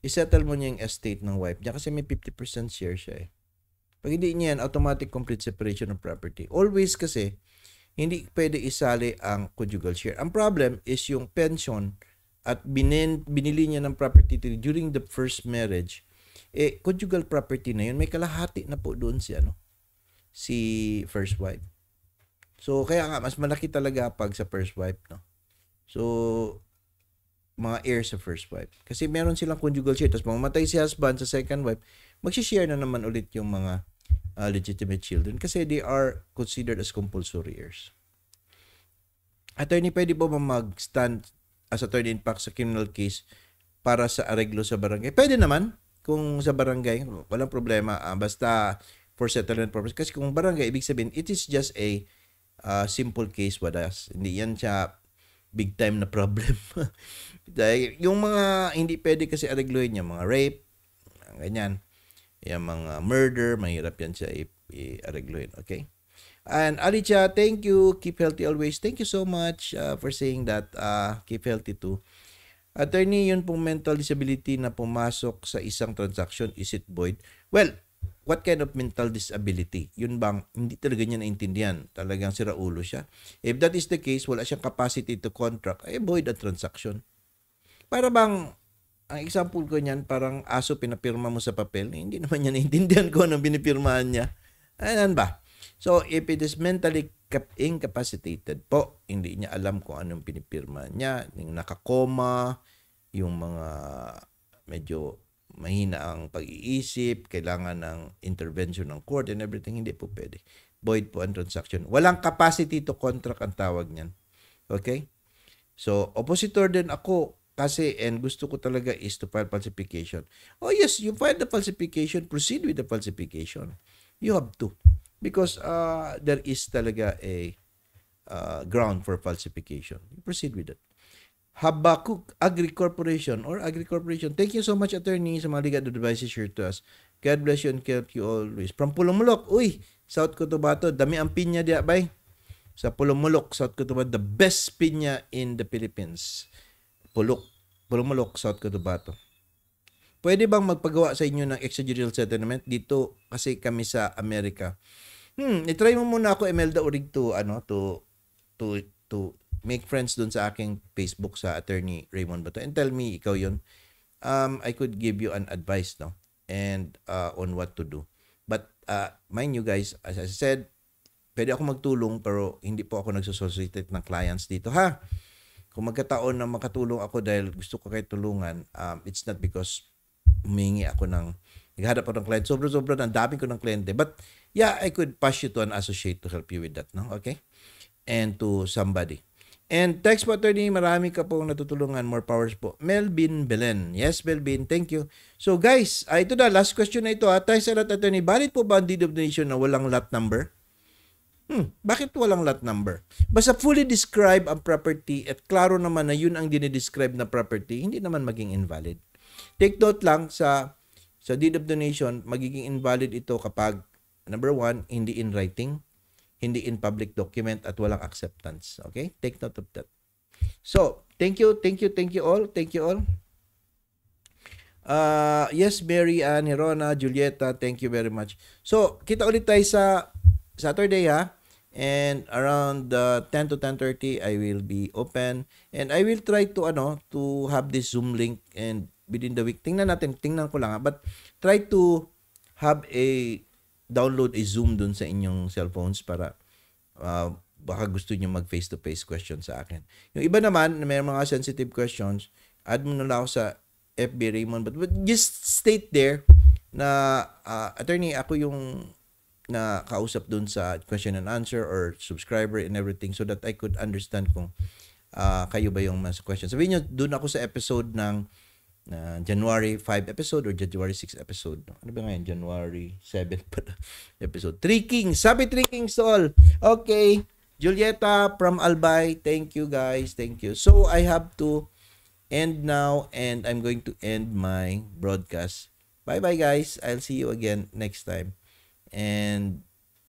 isettle mo niya yung estate ng wife niya kasi may 50% share siya eh. Pag hindi niyan, automatic complete separation of property. Always kasi, hindi pwede isali ang conjugal share. Ang problem is yung pension at binin, binili niya ng property during the first marriage, eh, conjugal property na yun, may kalahati na po doon si, ano, si first wife. So, kaya nga, mas malaki talaga pag sa first wife, no? So, mga heirs sa first wife. Kasi meron silang conjugal share. Tapos, mamatay si husband sa second wife, magsishare na naman ulit yung mga uh, legitimate children kasi they are considered as compulsory heirs. Attorney, pwede po ba mag-stand as attorney in fact sa criminal case para sa areglo sa barangay? Pwede naman kung sa barangay, walang problema. Uh, basta for settlement purpose. Kasi kung barangay, ibig sabihin, it is just a uh, simple case with us. Hindi yan siya big time na problem. Dahil yung mga hindi pwede kasi aregluhin niya, mga rape, ganyan yung mga murder, mahirap yan siya i-aregluhin. Okay? And Alicia, thank you. Keep healthy always. Thank you so much uh, for saying that. Uh, keep healthy too. Attorney, yun pong mental disability na pumasok sa isang transaction, is it void? Well, what kind of mental disability? Yun bang, hindi talaga niya naintindihan. Talagang sira ulo siya. If that is the case, wala siyang capacity to contract, eh void a transaction. Para bang ang example ko niyan, parang aso pinapirma mo sa papel, eh, hindi naman niya naiintindihan ko anong pinipirmahan niya. Ayan ba? So, if it is mentally incapacitated po, hindi niya alam kung anong pinipirmahan niya, yung nakakoma, yung mga medyo mahina ang pag-iisip, kailangan ng intervention ng court and everything, hindi po pwede. Void po ang transaction. Walang capacity to contract ang tawag niyan. Okay? So, oppositor din ako kasi and gusto ko talaga is to file falsification. Oh yes, you file the falsification, proceed with the falsification. You have to. Because uh, there is talaga a uh, ground for falsification. You proceed with it. Habakuk Agri Corporation or Agri Corporation. Thank you so much, attorney, sa mga legal advices shared to us. God bless you and keep you always. From Pulumulok, uy, South Cotabato, dami ang pinya diya, bay. Sa Pulumulok, South Cotabato, the best pinya in the Philippines. Pulok. Pulumulok, South Cotabato. Pwede bang magpagawa sa inyo ng extrajudicial settlement dito kasi kami sa Amerika? Hmm, itry mo muna ako Imelda Urig to ano to to to make friends doon sa aking Facebook sa attorney Raymond Bato and tell me ikaw yon um I could give you an advice no and uh, on what to do but uh, mind you guys as I said pwede ako magtulong pero hindi po ako nagsosolicitate ng clients dito ha kung magkataon na makatulong ako dahil gusto ko kayo tulungan, um, it's not because humingi ako ng, naghahanap ako ng client. Sobra-sobra ang dami ko ng kliyente. But yeah, I could pass you to an associate to help you with that. No? Okay? And to somebody. And text po, attorney. Marami ka pong natutulungan. More powers po. Melvin Belen. Yes, Melvin. Thank you. So guys, ah, ito na. Last question na ito. Ha. Ah. Thanks a lot, attorney. Balit po ba ang deed of donation na walang lot number? Hmm, bakit walang lot number? Basta fully describe ang property at klaro naman na yun ang dinidescribe na property, hindi naman maging invalid. Take note lang sa sa deed of donation, magiging invalid ito kapag number one, hindi in writing, hindi in public document at walang acceptance. Okay? Take note of that. So, thank you, thank you, thank you all. Thank you all. Uh, yes, Mary Ann, Hirona, Julieta, thank you very much. So, kita ulit tayo sa Saturday ha and around uh, 10 to 10:30 I will be open and I will try to ano to have this Zoom link and within the week tingnan natin tingnan ko lang ha, ah. but try to have a download a Zoom dun sa inyong cellphones para uh, baka gusto niyo mag face to face question sa akin. Yung iba naman may mga sensitive questions, add mo na lang ako sa FB Raymond but, but just state there na uh, attorney ako yung na kausap dun sa question and answer or subscriber and everything so that I could understand kung uh, kayo ba yung mas question. Sabihin nyo, dun ako sa episode ng uh, January 5 episode or January 6 episode. Ano ba ngayon? January 7 pa episode. Three Kings. Sabi Three Kings all. Okay. Julieta from Albay. Thank you guys. Thank you. So I have to end now and I'm going to end my broadcast. Bye-bye guys. I'll see you again next time. and